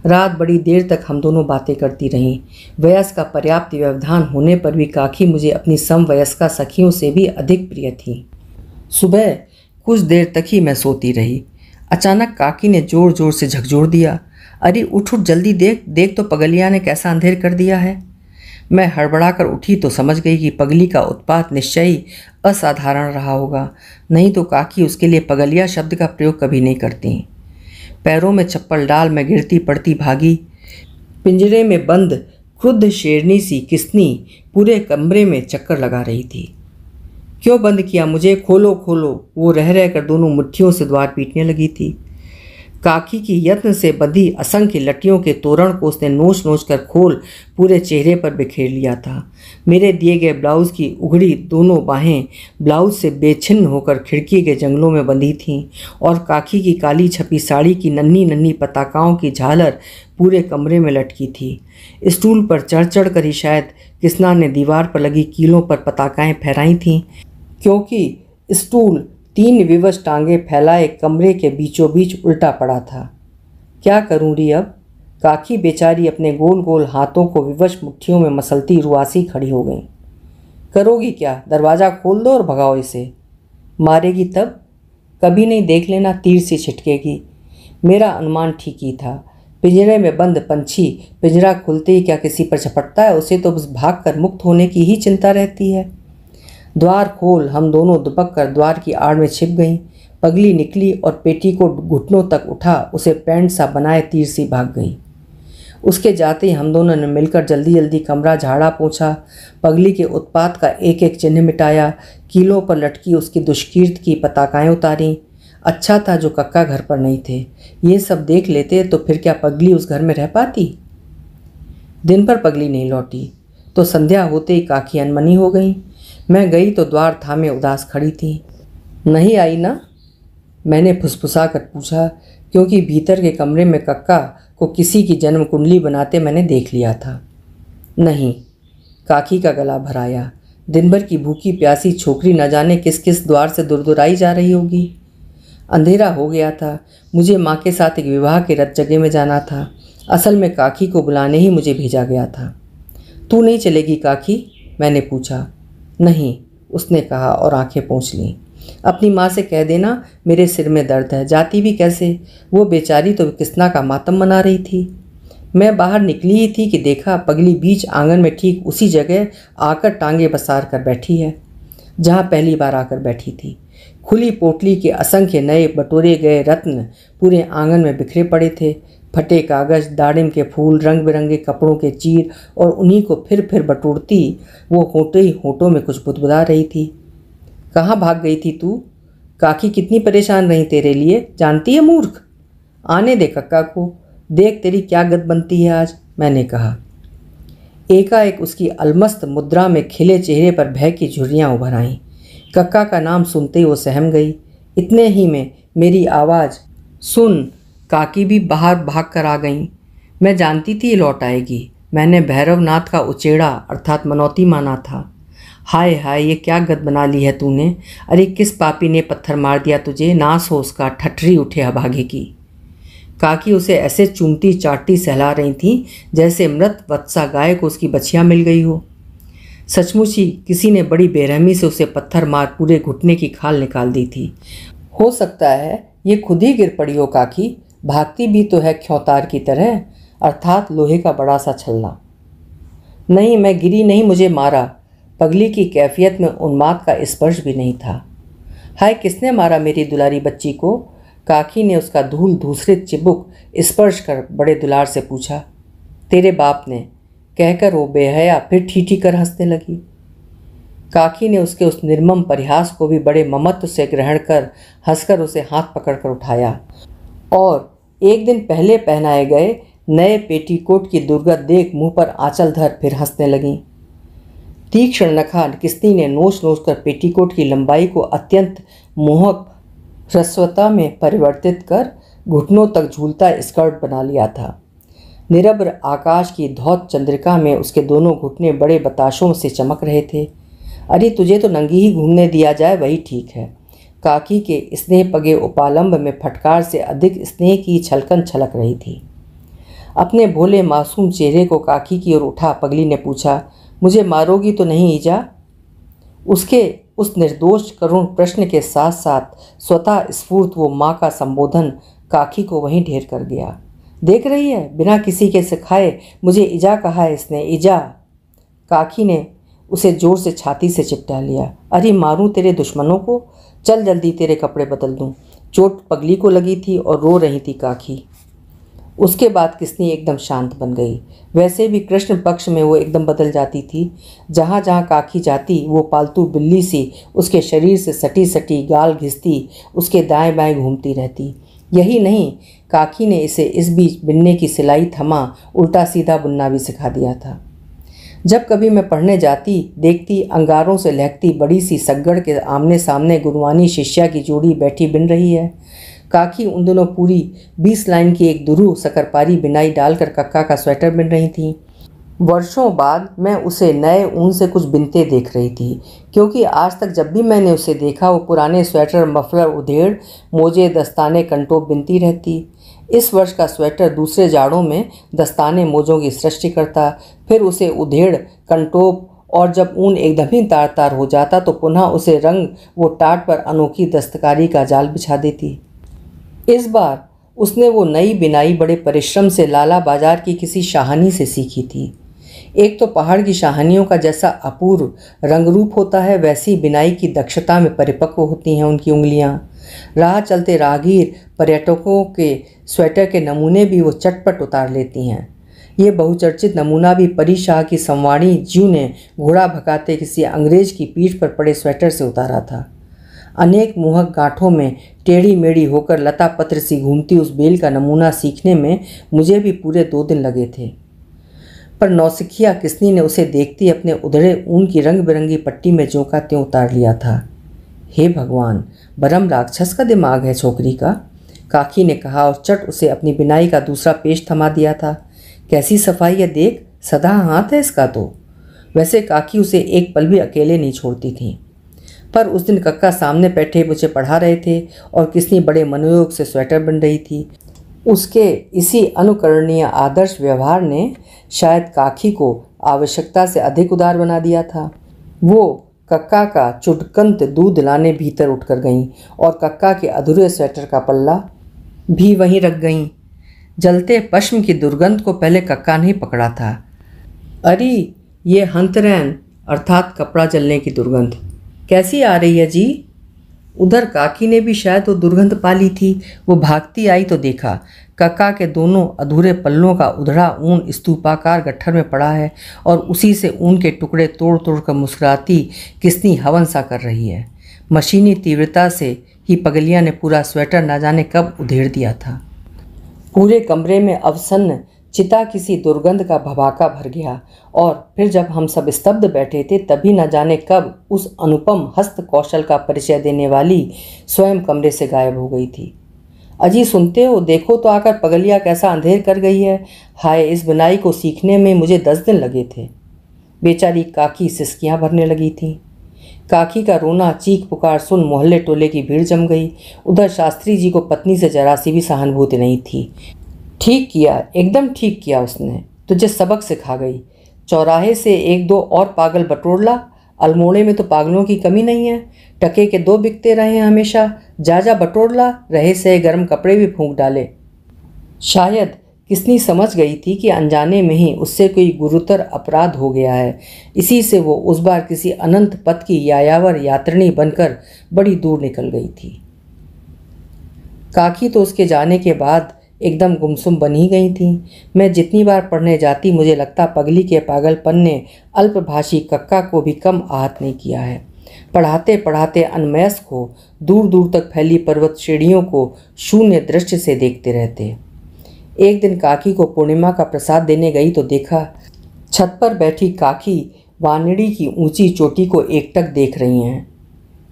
रात बड़ी देर तक हम दोनों बातें करती रहीं वयस का पर्याप्त व्यवधान होने पर भी काकी मुझे अपनी समवयस्का सखियों से भी अधिक प्रिय थी सुबह कुछ देर तक ही मैं सोती रही अचानक काकी ने ज़ोर ज़ोर से झकझोर दिया अरे उठ उठ जल्दी देख देख तो पगलिया ने कैसा अंधेर कर दिया है मैं हड़बड़ा कर उठी तो समझ गई कि पगली का उत्पात निश्चय ही असाधारण रहा होगा नहीं तो काकी उसके लिए पगलिया शब्द का प्रयोग कभी नहीं करती पैरों में चप्पल डाल मैं गिरती पड़ती भागी पिंजरे में बंद क्रुद्ध शेरनी सी किसनी पूरे कमरे में चक्कर लगा रही थी क्यों बंद किया मुझे खोलो खोलो वो रह रह कर दोनों मुट्ठियों से द्वार पीटने लगी थी काकी की यत्न से बधी असंख्य लटियों के तोरण को उसने नोच नोच कर खोल पूरे चेहरे पर बिखेर लिया था मेरे दिए गए ब्लाउज़ की उघड़ी दोनों बाहें ब्लाउज से बेछिन्न होकर खिड़की के जंगलों में बंधी थीं और काकी की काली छपी साड़ी की नन्ही नन्ही पताकाओं की झालर पूरे कमरे में लटकी थी स्टूल पर चढ़ चढ़ कर ही शायद किसना ने दीवार पर लगी कीलों पर पताकाएँ फहराई थीं क्योंकि स्टूल तीन विवश टांगे फैलाए कमरे के बीचों बीच उल्टा पड़ा था क्या करूं री अब काकी बेचारी अपने गोल गोल हाथों को विवश मुट्ठियों में मसलती रुआसी खड़ी हो गई करोगी क्या दरवाज़ा खोल दो और भगाओ इसे मारेगी तब कभी नहीं देख लेना तीर से छिटकेगी मेरा अनुमान ठीक ही था पिंजरे में बंद पंछी पिंजरा खुलते ही क्या किसी पर झपटता है उसे तो बस भाग कर मुक्त होने की ही चिंता रहती है द्वार खोल हम दोनों दुपक कर द्वार की आड़ में छिप गईं पगली निकली और पेटी को घुटनों तक उठा उसे पैंट सा बनाए तीर सी भाग गई उसके जाते ही हम दोनों ने मिलकर जल्दी जल्दी कमरा झाड़ा पोंछा पगली के उत्पात का एक एक चिन्ह मिटाया कीलों पर लटकी उसकी दुष्कीर्त की पताकाएँ उतारी अच्छा था जो कक्का घर पर नहीं थे ये सब देख लेते तो फिर क्या पगली उस घर में रह पाती दिन पर पगली नहीं लौटी तो संध्या होते ही काकी अनमनी हो गई मैं गई तो द्वार थामे उदास खड़ी थी नहीं आई ना मैंने फुसफुसा कर पूछा क्योंकि भीतर के कमरे में कक्का को किसी की जन्म कुंडली बनाते मैंने देख लिया था नहीं काकी का गला भराया दिन भर की भूखी प्यासी छोकरी न जाने किस किस द्वार से दुरदुराई जा रही होगी अंधेरा हो गया था मुझे माँ के साथ एक विवाह के रथ जगह में जाना था असल में काकी को बुलाने ही मुझे भेजा गया था तू नहीं चलेगी काकी मैंने पूछा नहीं उसने कहा और आंखें पूछ लीं अपनी माँ से कह देना मेरे सिर में दर्द है जाती भी कैसे वो बेचारी तो किसना का मातम मना रही थी मैं बाहर निकली ही थी कि देखा पगली बीच आंगन में ठीक उसी जगह आकर टांगे बसार कर बैठी है जहाँ पहली बार आकर बैठी थी खुली पोटली के असंख्य नए बटोरे गए रत्न पूरे आंगन में बिखरे पड़े थे फटे कागज़ दाड़िम के फूल रंग बिरंगे कपड़ों के चीर और उन्हीं को फिर फिर बटोरती वो होटे ही होटों में कुछ बुदबुदा रही थी कहाँ भाग गई थी तू काकी कितनी परेशान रही तेरे लिए जानती है मूर्ख आने दे कक्का को देख तेरी क्या गत बनती है आज मैंने कहा एकाएक उसकी अलमस्त मुद्रा में खिले चेहरे पर भय की झुर्रियाँ उभर आईं कक्का का नाम सुनते ही वो सहम गई इतने ही में मेरी आवाज़ सुन काकी भी बाहर भाग कर आ गईं मैं जानती थी ये लौट आएगी मैंने भैरवनाथ का उचेड़ा अर्थात मनौती माना था हाय हाय ये क्या गद बना ली है तूने अरे किस पापी ने पत्थर मार दिया तुझे नास हो उसका ठठरी उठे अभागे की काकी उसे ऐसे चूमती चाटती सहला रही थी जैसे मृत वत्सा गाय को उसकी बछिया मिल गई हो सचमुच ही किसी ने बड़ी बेरहमी से उसे पत्थर मार पूरे घुटने की खाल निकाल दी थी हो सकता है ये खुद ही गिर पड़ी हो काकी भागती भी तो है ख्योतार की तरह अर्थात लोहे का बड़ा सा छलना नहीं मैं गिरी नहीं मुझे मारा पगली की कैफियत में उन्माद का स्पर्श भी नहीं था हाय किसने मारा मेरी दुलारी बच्ची को काकी ने उसका धूल दूसरे चिबुक स्पर्श कर बड़े दुलार से पूछा तेरे बाप ने कहकर वो बेहया फिर ठीठी कर हंसने लगी काकी ने उसके उस निर्मम परिहास को भी बड़े ममत्व से ग्रहण कर हंसकर उसे हाथ पकड़कर उठाया और एक दिन पहले पहनाए गए नए पेटीकोट की दुर्गत देख मुंह पर आंचल धर फिर हंसने लगीं तीक्ष्ण नखा किस्ती ने नोच नोच कर पेटीकोट की लंबाई को अत्यंत मोहक ह्रस्वता में परिवर्तित कर घुटनों तक झूलता स्कर्ट बना लिया था निरभ्र आकाश की धौत चंद्रिका में उसके दोनों घुटने बड़े बताशों से चमक रहे थे अरे तुझे तो नंगी ही घूमने दिया जाए वही ठीक है काकी के स्नेह पगे उपालंब में फटकार से अधिक स्नेह की छलकन छलक रही थी अपने भोले मासूम चेहरे को काकी की ओर उठा पगली ने पूछा मुझे मारोगी तो नहीं ईजा उसके उस निर्दोष करुण प्रश्न के साथ साथ स्वतः स्फूर्त वो माँ का संबोधन काकी को वहीं ढेर कर दिया देख रही है बिना किसी के सिखाए मुझे ईजा कहा है इसने ईजा काकी ने उसे जोर से छाती से चिपटा लिया अरे मारूं तेरे दुश्मनों को चल जल्दी तेरे कपड़े बदल दूँ चोट पगली को लगी थी और रो रही थी काकी उसके बाद किसनी एकदम शांत बन गई वैसे भी कृष्ण पक्ष में वो एकदम बदल जाती थी जहाँ जहाँ काकी जाती वो पालतू बिल्ली सी उसके शरीर से सटी सटी गाल घिसती उसके दाएं बाएं घूमती रहती यही नहीं काकी ने इसे इस बीच बिनने की सिलाई थमा उल्टा सीधा बुनना भी सिखा दिया था जब कभी मैं पढ़ने जाती देखती अंगारों से लहकती बड़ी सी सगड़ के आमने सामने गुणवानी शिष्या की जोड़ी बैठी बिन रही है काकी उन दिनों पूरी बीस लाइन की एक दुरु सकरपारी बिनाई डालकर कक्का का स्वेटर बिन रही थी वर्षों बाद मैं उसे नए ऊन से कुछ बिनते देख रही थी क्योंकि आज तक जब भी मैंने उसे देखा वो पुराने स्वेटर मफलर उधेड़ मोजे दस्ताने कंटो बिनती रहती इस वर्ष का स्वेटर दूसरे जाड़ों में दस्ताने मोजों की सृष्टि करता फिर उसे उधेड़ कंटोप और जब ऊन एकदम ही तार तार हो जाता तो पुनः उसे रंग वो टाट पर अनोखी दस्तकारी का जाल बिछा देती इस बार उसने वो नई बिनाई बड़े परिश्रम से लाला बाजार की किसी शाहानी से सीखी थी एक तो पहाड़ की शाहनियों का जैसा अपूर्व रंगरूप होता है वैसी बिनाई की दक्षता में परिपक्व होती हैं उनकी उंगलियाँ राह चलते राहगीर पर्यटकों के स्वेटर के नमूने भी वो चटपट उतार लेती हैं ये बहुचर्चित नमूना भी परी शाह की संवाणी जीव ने घोड़ा भगाते किसी अंग्रेज की पीठ पर पड़े स्वेटर से उतारा था अनेक मुहक गांठों में टेढ़ी मेढ़ी होकर लता पत्र सी घूमती उस बेल का नमूना सीखने में मुझे भी पूरे दो दिन लगे थे पर नौसिखिया किसनी ने उसे देखती अपने उधड़े ऊन की रंग बिरंगी पट्टी में जोंका त्यों उतार लिया था हे भगवान बरम राक्षस का दिमाग है छोकरी का काकी ने कहा और चट उसे अपनी बिनाई का दूसरा पेश थमा दिया था कैसी सफाई है देख सदा हाथ है इसका तो वैसे काकी उसे एक पल भी अकेले नहीं छोड़ती थी पर उस दिन कक्का सामने बैठे मुझे पढ़ा रहे थे और किसनी बड़े मनोयोग से स्वेटर बन रही थी उसके इसी अनुकरणीय आदर्श व्यवहार ने शायद काकी को आवश्यकता से अधिक उदार बना दिया था वो कक्का का चुटकंत दूध लाने भीतर उठकर गईं और कक्का के अधूरे स्वेटर का पल्ला भी वहीं रख गईं जलते पश्म की दुर्गंध को पहले कक्का नहीं पकड़ा था अरे ये हंतरैन अर्थात कपड़ा जलने की दुर्गंध कैसी आ रही है जी उधर काकी ने भी शायद वो दुर्गंध पा ली थी वो भागती आई तो देखा कक्का के दोनों अधूरे पल्लों का उधड़ा ऊन स्तूपाकार गट्ठर में पड़ा है और उसी से ऊन के टुकड़े तोड़ तोड़ कर मुस्कुराती किसनी हवन सा कर रही है मशीनी तीव्रता से ही पगलिया ने पूरा स्वेटर ना जाने कब उधेड़ दिया था पूरे कमरे में अवसन्न चिता किसी दुर्गंध का भभाका भर गया और फिर जब हम सब स्तब्ध बैठे थे तभी न जाने कब उस अनुपम हस्त कौशल का परिचय देने वाली स्वयं कमरे से गायब हो गई थी अजी सुनते हो देखो तो आकर पगलिया कैसा अंधेर कर गई है हाय इस बुनाई को सीखने में मुझे दस दिन लगे थे बेचारी काकी सिसकियाँ भरने लगी थी काकी का रोना चीख पुकार सुन मोहल्ले टोले की भीड़ जम गई उधर शास्त्री जी को पत्नी से जरा सी भी सहानुभूति नहीं थी ठीक किया एकदम ठीक किया उसने तुझे सबक सिखा गई चौराहे से एक दो और पागल बटोर ला अल्मोड़े में तो पागलों की कमी नहीं है टके के दो बिकते रहे हमेशा जाजा बटोरला रहे से गर्म कपड़े भी फूंक डाले शायद किसनी समझ गई थी कि अनजाने में ही उससे कोई गुरुतर अपराध हो गया है इसी से वो उस बार किसी अनंत पथ की यायावर यात्रिणी बनकर बड़ी दूर निकल गई थी काकी तो उसके जाने के बाद एकदम गुमसुम बन ही गई थी मैं जितनी बार पढ़ने जाती मुझे लगता पगली के पागलपन ने अल्पभाषी कक्का को भी कम आहत नहीं किया है पढ़ाते पढ़ाते अनमयस को दूर दूर तक फैली पर्वत श्रेणियों को शून्य दृष्टि से देखते रहते एक दिन काकी को पूर्णिमा का प्रसाद देने गई तो देखा छत पर बैठी काकी वानड़ी की ऊंची चोटी को एकटक देख रही हैं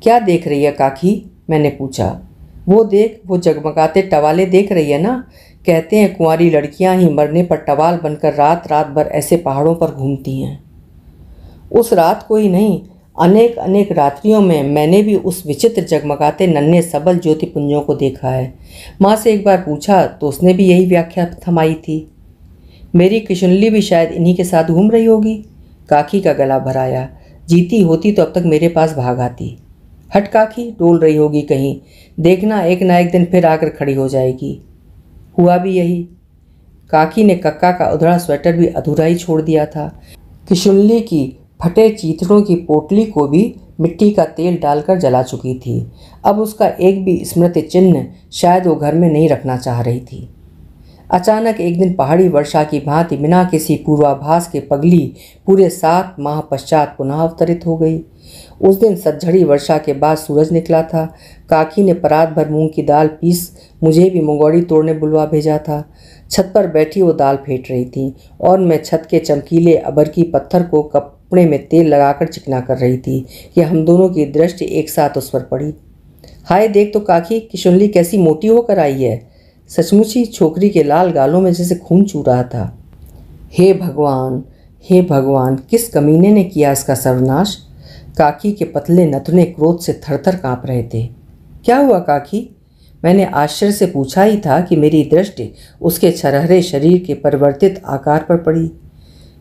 क्या देख रही है काकी मैंने पूछा वो देख वो जगमगाते टवाले देख रही है ना कहते हैं कुंवारी लड़कियां ही मरने पर टवाल बनकर रात रात भर ऐसे पहाड़ों पर घूमती हैं उस रात को ही नहीं अनेक अनेक रात्रियों में मैंने भी उस विचित्र जगमगाते नन्हे सबल ज्योतिपुंजों को देखा है माँ से एक बार पूछा तो उसने भी यही व्याख्या थमाई थी मेरी किशुनली भी शायद इन्हीं के साथ घूम रही होगी काकी का गला भराया जीती होती तो अब तक मेरे पास भाग आती हट काकी डोल रही होगी कहीं देखना एक ना एक दिन फिर आकर खड़ी हो जाएगी हुआ भी यही काकी ने कक्का का उधड़ा स्वेटर भी अधूरा ही छोड़ दिया था किशुनली की फटे चीथड़ों की पोटली को भी मिट्टी का तेल डालकर जला चुकी थी अब उसका एक भी स्मृति चिन्ह शायद वो घर में नहीं रखना चाह रही थी अचानक एक दिन पहाड़ी वर्षा की भांति बिना किसी पूर्वाभास के पगली पूरे सात माह पश्चात पुनः अवतरित हो गई उस दिन सज्जड़ी वर्षा के बाद सूरज निकला था काकी ने परात भर मूंग की दाल पीस मुझे भी मुंगौड़ी तोड़ने बुलवा भेजा था छत पर बैठी वो दाल फेंट रही थी और मैं छत के चमकीले अबर की पत्थर को कप पुणे में तेल लगाकर चिकना कर रही थी कि हम दोनों की दृष्टि एक साथ उस पर पड़ी हाय देख तो काकी किशुनली कैसी मोटी होकर आई है सचमुच ही छोकरी के लाल गालों में जैसे खून चू रहा था हे भगवान हे भगवान किस कमीने ने किया इसका सर्वनाश काकी के पतले नथुने क्रोध से थरथर काँप रहे थे क्या हुआ काकी मैंने आश्चर्य से पूछा ही था कि मेरी दृष्टि उसके छरहरे शरीर के परिवर्तित आकार पर पड़ी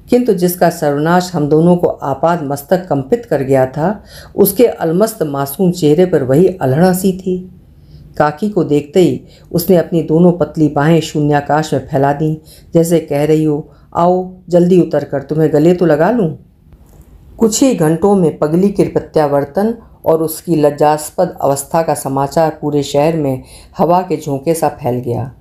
किंतु जिसका सर्वनाश हम दोनों को आपात मस्तक कंपित कर गया था उसके अलमस्त मासूम चेहरे पर वही अलहड़ा सी थी काकी को देखते ही उसने अपनी दोनों पतली बाहें शून्याकाश में फैला दी जैसे कह रही हो आओ जल्दी उतर कर तुम्हें गले तो लगा लूँ कुछ ही घंटों में पगली के प्रत्यावर्तन और उसकी लज्जास्पद अवस्था का समाचार पूरे शहर में हवा के झोंके सा फैल गया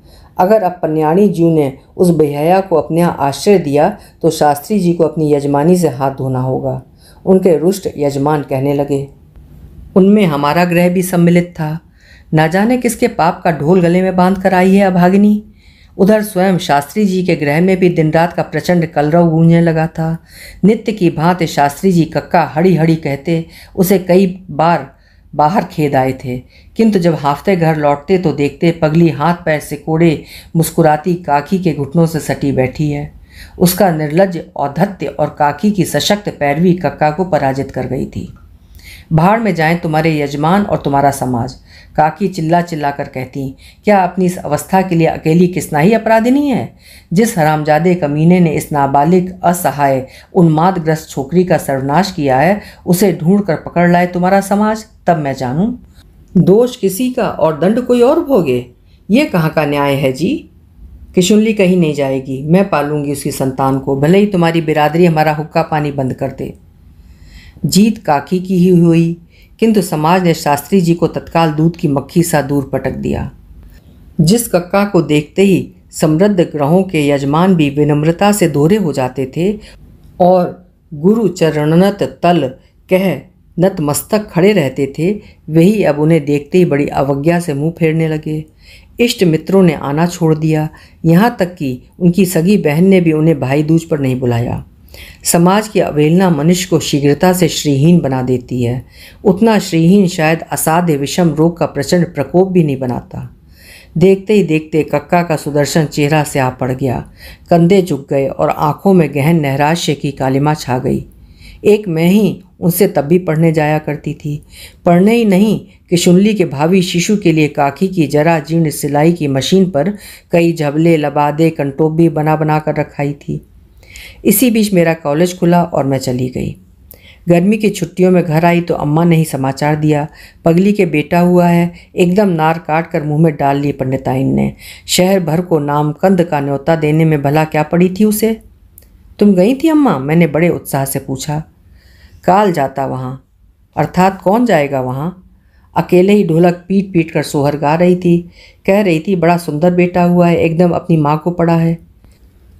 अगर अब पन्याणी जी ने उस बेहया को अपने यहाँ आश्रय दिया तो शास्त्री जी को अपनी यजमानी से हाथ धोना होगा उनके रुष्ट यजमान कहने लगे उनमें हमारा ग्रह भी सम्मिलित था ना जाने किसके पाप का ढोल गले में बांध कर आई है अभागिनी उधर स्वयं शास्त्री जी के ग्रह में भी दिन रात का प्रचंड कलरव गूंजने लगा था नित्य की भांति शास्त्री जी कक्का हड़ी हड़ी कहते उसे कई बार बाहर खेद आए थे किंतु जब हाफते घर लौटते तो देखते पगली हाथ पैर से कोड़े मुस्कुराती काकी के घुटनों से सटी बैठी है उसका निर्लज औधत्य और काकी की सशक्त पैरवी कक्का को पराजित कर गई थी बाहर में जाएं तुम्हारे यजमान और तुम्हारा समाज काकी चिल्ला चिल्ला कर कहती क्या अपनी इस अवस्था के लिए अकेली किसना ही अपराधिनी है जिस हरामजादे कमीने ने इस नाबालिग असहाय उन्मादग्रस्त छोकरी का सर्वनाश किया है उसे ढूंढ कर पकड़ लाए तुम्हारा समाज तब मैं जानूँ दोष किसी का और दंड कोई और भोगे ये कहाँ का न्याय है जी किशुनली कहीं नहीं जाएगी मैं पालूंगी उसकी संतान को भले ही तुम्हारी बिरादरी हमारा हुक्का पानी बंद कर दे जीत काकी की ही हुई किंतु समाज ने शास्त्री जी को तत्काल दूध की मक्खी सा दूर पटक दिया जिस कक्का को देखते ही समृद्ध ग्रहों के यजमान भी विनम्रता से दोहरे हो जाते थे और गुरु चरणनत तल कह नतमस्तक खड़े रहते थे वही अब उन्हें देखते ही बड़ी अवज्ञा से मुंह फेरने लगे इष्ट मित्रों ने आना छोड़ दिया यहाँ तक कि उनकी सगी बहन ने भी उन्हें भाई दूज पर नहीं बुलाया समाज की अवहेलना मनुष्य को शीघ्रता से श्रीहीन बना देती है उतना श्रीहीन शायद असाध्य विषम रोग का प्रचंड प्रकोप भी नहीं बनाता देखते ही देखते कक्का का सुदर्शन चेहरा से आ पड़ गया कंधे झुक गए और आंखों में गहन नैराश्य की कालिमा छा गई एक मैं ही उनसे तब भी पढ़ने जाया करती थी पढ़ने ही नहीं कि शुनली के भावी शिशु के लिए काकी की जरा जीर्ण सिलाई की मशीन पर कई झबले लबादे कंटोप भी बना बना कर रखाई थी इसी बीच मेरा कॉलेज खुला और मैं चली गई गर्मी की छुट्टियों में घर आई तो अम्मा ने ही समाचार दिया पगली के बेटा हुआ है एकदम नार काट कर मुंह में डाल लिए पंडिताइन ने शहर भर को नाम कंद का न्योता देने में भला क्या पड़ी थी उसे तुम गई थी अम्मा मैंने बड़े उत्साह से पूछा काल जाता वहाँ अर्थात कौन जाएगा वहाँ अकेले ही ढोलक पीट पीट कर सोहर गा रही थी कह रही थी बड़ा सुंदर बेटा हुआ है एकदम अपनी माँ को पड़ा है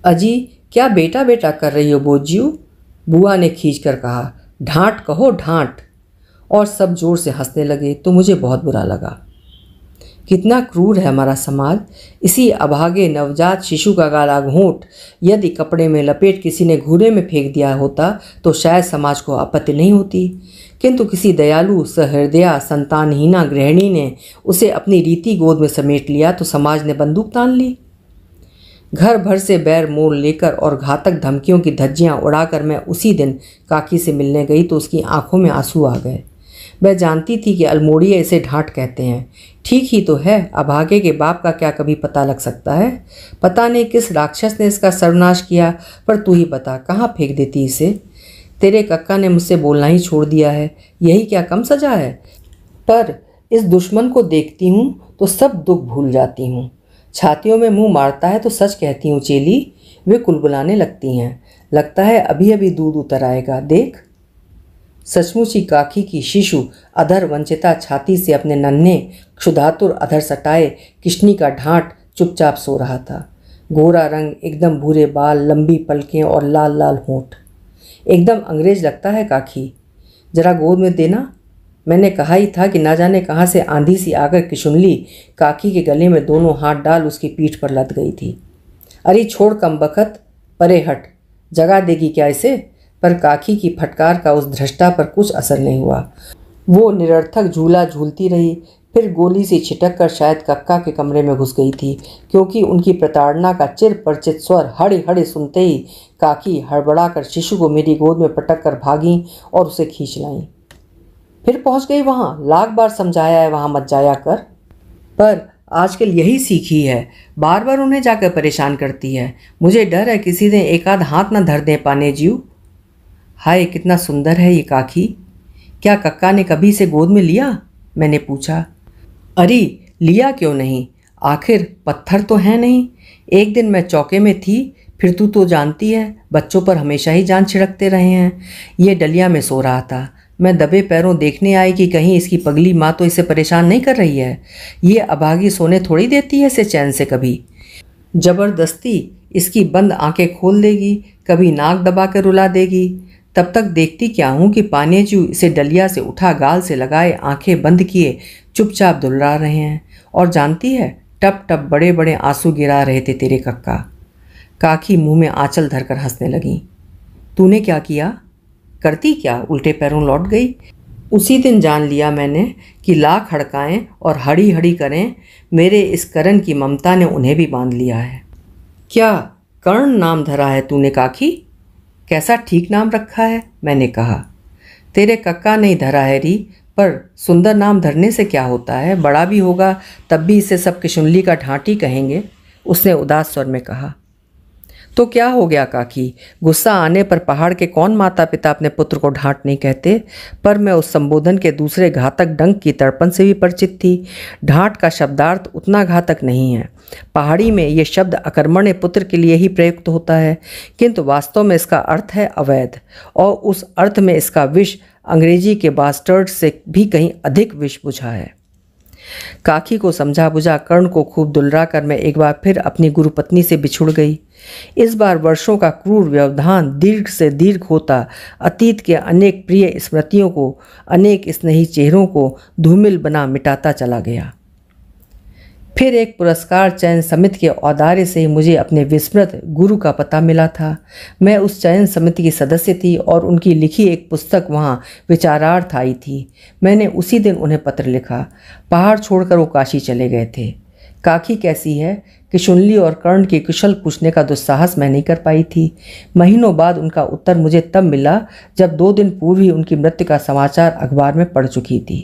अजी क्या बेटा बेटा कर रही हो बोजियो बुआ ने खींच कर कहा ढांट कहो ढांट और सब जोर से हंसने लगे तो मुझे बहुत बुरा लगा कितना क्रूर है हमारा समाज इसी अभागे नवजात शिशु का गाला घूंट यदि कपड़े में लपेट किसी ने घूरे में फेंक दिया होता तो शायद समाज को आपत्ति नहीं होती किंतु किसी दयालु सहृदया संतानहीना गृहिणी ने उसे अपनी रीति गोद में समेट लिया तो समाज ने बंदूक तान ली घर भर से बैर मोर लेकर और घातक धमकियों की धज्जियाँ उड़ाकर मैं उसी दिन काकी से मिलने गई तो उसकी आंखों में आंसू आ गए वह जानती थी कि अलमोड़िया इसे ढांट कहते हैं ठीक ही तो है अभागे के बाप का क्या कभी पता लग सकता है पता नहीं किस राक्षस ने इसका सर्वनाश किया पर तू ही पता कहाँ फेंक देती इसे तेरे कक्का ने मुझसे बोलना ही छोड़ दिया है यही क्या कम सजा है पर इस दुश्मन को देखती हूँ तो सब दुख भूल जाती हूँ छातियों में मुंह मारता है तो सच कहती हूँ चेली वे कुलबुलाने लगती हैं लगता है अभी अभी दूध उतर आएगा देख सचमुच ही काकी की शिशु अधर वंचिता छाती से अपने नन्हे क्षुधातुर अधर सटाए किशनी का ढांट चुपचाप सो रहा था गोरा रंग एकदम भूरे बाल लंबी पलकें और लाल लाल होंठ एकदम अंग्रेज लगता है काकी जरा गोद में देना मैंने कहा ही था कि ना जाने कहाँ से आंधी सी आकर किशुनली काकी के गले में दोनों हाथ डाल उसकी पीठ पर लद गई थी अरे छोड़ कम बखत परे हट जगा देगी क्या इसे पर काकी की फटकार का उस धृष्टा पर कुछ असर नहीं हुआ वो निरर्थक झूला झूलती रही फिर गोली से छिटक कर शायद कक्का के कमरे में घुस गई थी क्योंकि उनकी प्रताड़ना का चिर परिचित स्वर हड़े हड़े सुनते ही काकी हड़बड़ाकर शिशु को मेरी गोद में पटक कर भागी और उसे खींच लाई फिर पहुंच गई वहाँ लाख बार समझाया है वहाँ मत जाया कर पर आजकल यही सीखी है बार बार उन्हें जाकर परेशान करती है मुझे डर है किसी ने एक आध हाथ ना धर दे पाने जीव हाय कितना सुंदर है ये काकी क्या कक्का ने कभी इसे गोद में लिया मैंने पूछा अरे लिया क्यों नहीं आखिर पत्थर तो है नहीं एक दिन मैं चौके में थी फिर तू तो जानती है बच्चों पर हमेशा ही जान छिड़कते रहे हैं ये डलिया में सो रहा था मैं दबे पैरों देखने आई कि कहीं इसकी पगली माँ तो इसे परेशान नहीं कर रही है ये अभागी सोने थोड़ी देती है इसे चैन से कभी जबरदस्ती इसकी बंद आंखें खोल देगी कभी नाक दबा कर रुला देगी तब तक देखती क्या हूँ कि पानेजू इसे डलिया से उठा गाल से लगाए आंखें बंद किए चुपचाप दुलरा रहे हैं और जानती है टप टप बड़े बड़े आंसू गिरा रहे थे तेरे कक्का काकी मुंह में आंचल धरकर हंसने लगी तूने क्या किया करती क्या उल्टे पैरों लौट गई उसी दिन जान लिया मैंने कि लाख हड़काएं और हड़ी हड़ी करें मेरे इस करण की ममता ने उन्हें भी बांध लिया है क्या कर्ण नाम धरा है तूने काकी कैसा ठीक नाम रखा है मैंने कहा तेरे कक्का नहीं धरा है री पर सुंदर नाम धरने से क्या होता है बड़ा भी होगा तब भी इसे सब किशुनली का ढांटी कहेंगे उसने उदास स्वर में कहा तो क्या हो गया काकी गुस्सा आने पर पहाड़ के कौन माता पिता अपने पुत्र को ढांट नहीं कहते पर मैं उस संबोधन के दूसरे घातक डंक की तड़पन से भी परिचित थी ढांट का शब्दार्थ उतना घातक नहीं है पहाड़ी में ये शब्द अकर्मण्य पुत्र के लिए ही प्रयुक्त होता है किंतु वास्तव में इसका अर्थ है अवैध और उस अर्थ में इसका विष अंग्रेजी के बास्टर्ड से भी कहीं अधिक विष बुझा है काकी को समझा बुझा कर्ण को खूब दुलरा कर मैं एक बार फिर अपनी गुरुपत्नी से बिछुड़ गई इस बार वर्षों का क्रूर व्यवधान दीर्घ से दीर्घ होता अतीत के अनेक प्रिय स्मृतियों को अनेक स्नेही चेहरों को धूमिल बना मिटाता चला गया फिर एक पुरस्कार चयन समिति के औदार्य से ही मुझे अपने विस्मृत गुरु का पता मिला था मैं उस चयन समिति की सदस्य थी और उनकी लिखी एक पुस्तक वहाँ विचारार्थ आई थी मैंने उसी दिन उन्हें पत्र लिखा पहाड़ छोड़कर वो काशी चले गए थे काकी कैसी है कि शुनली और कर्ण के कुशल पूछने का दुस्साहस मैं नहीं कर पाई थी महीनों बाद उनका उत्तर मुझे तब मिला जब दो दिन पूर्व ही उनकी मृत्यु का समाचार अखबार में पढ़ चुकी थी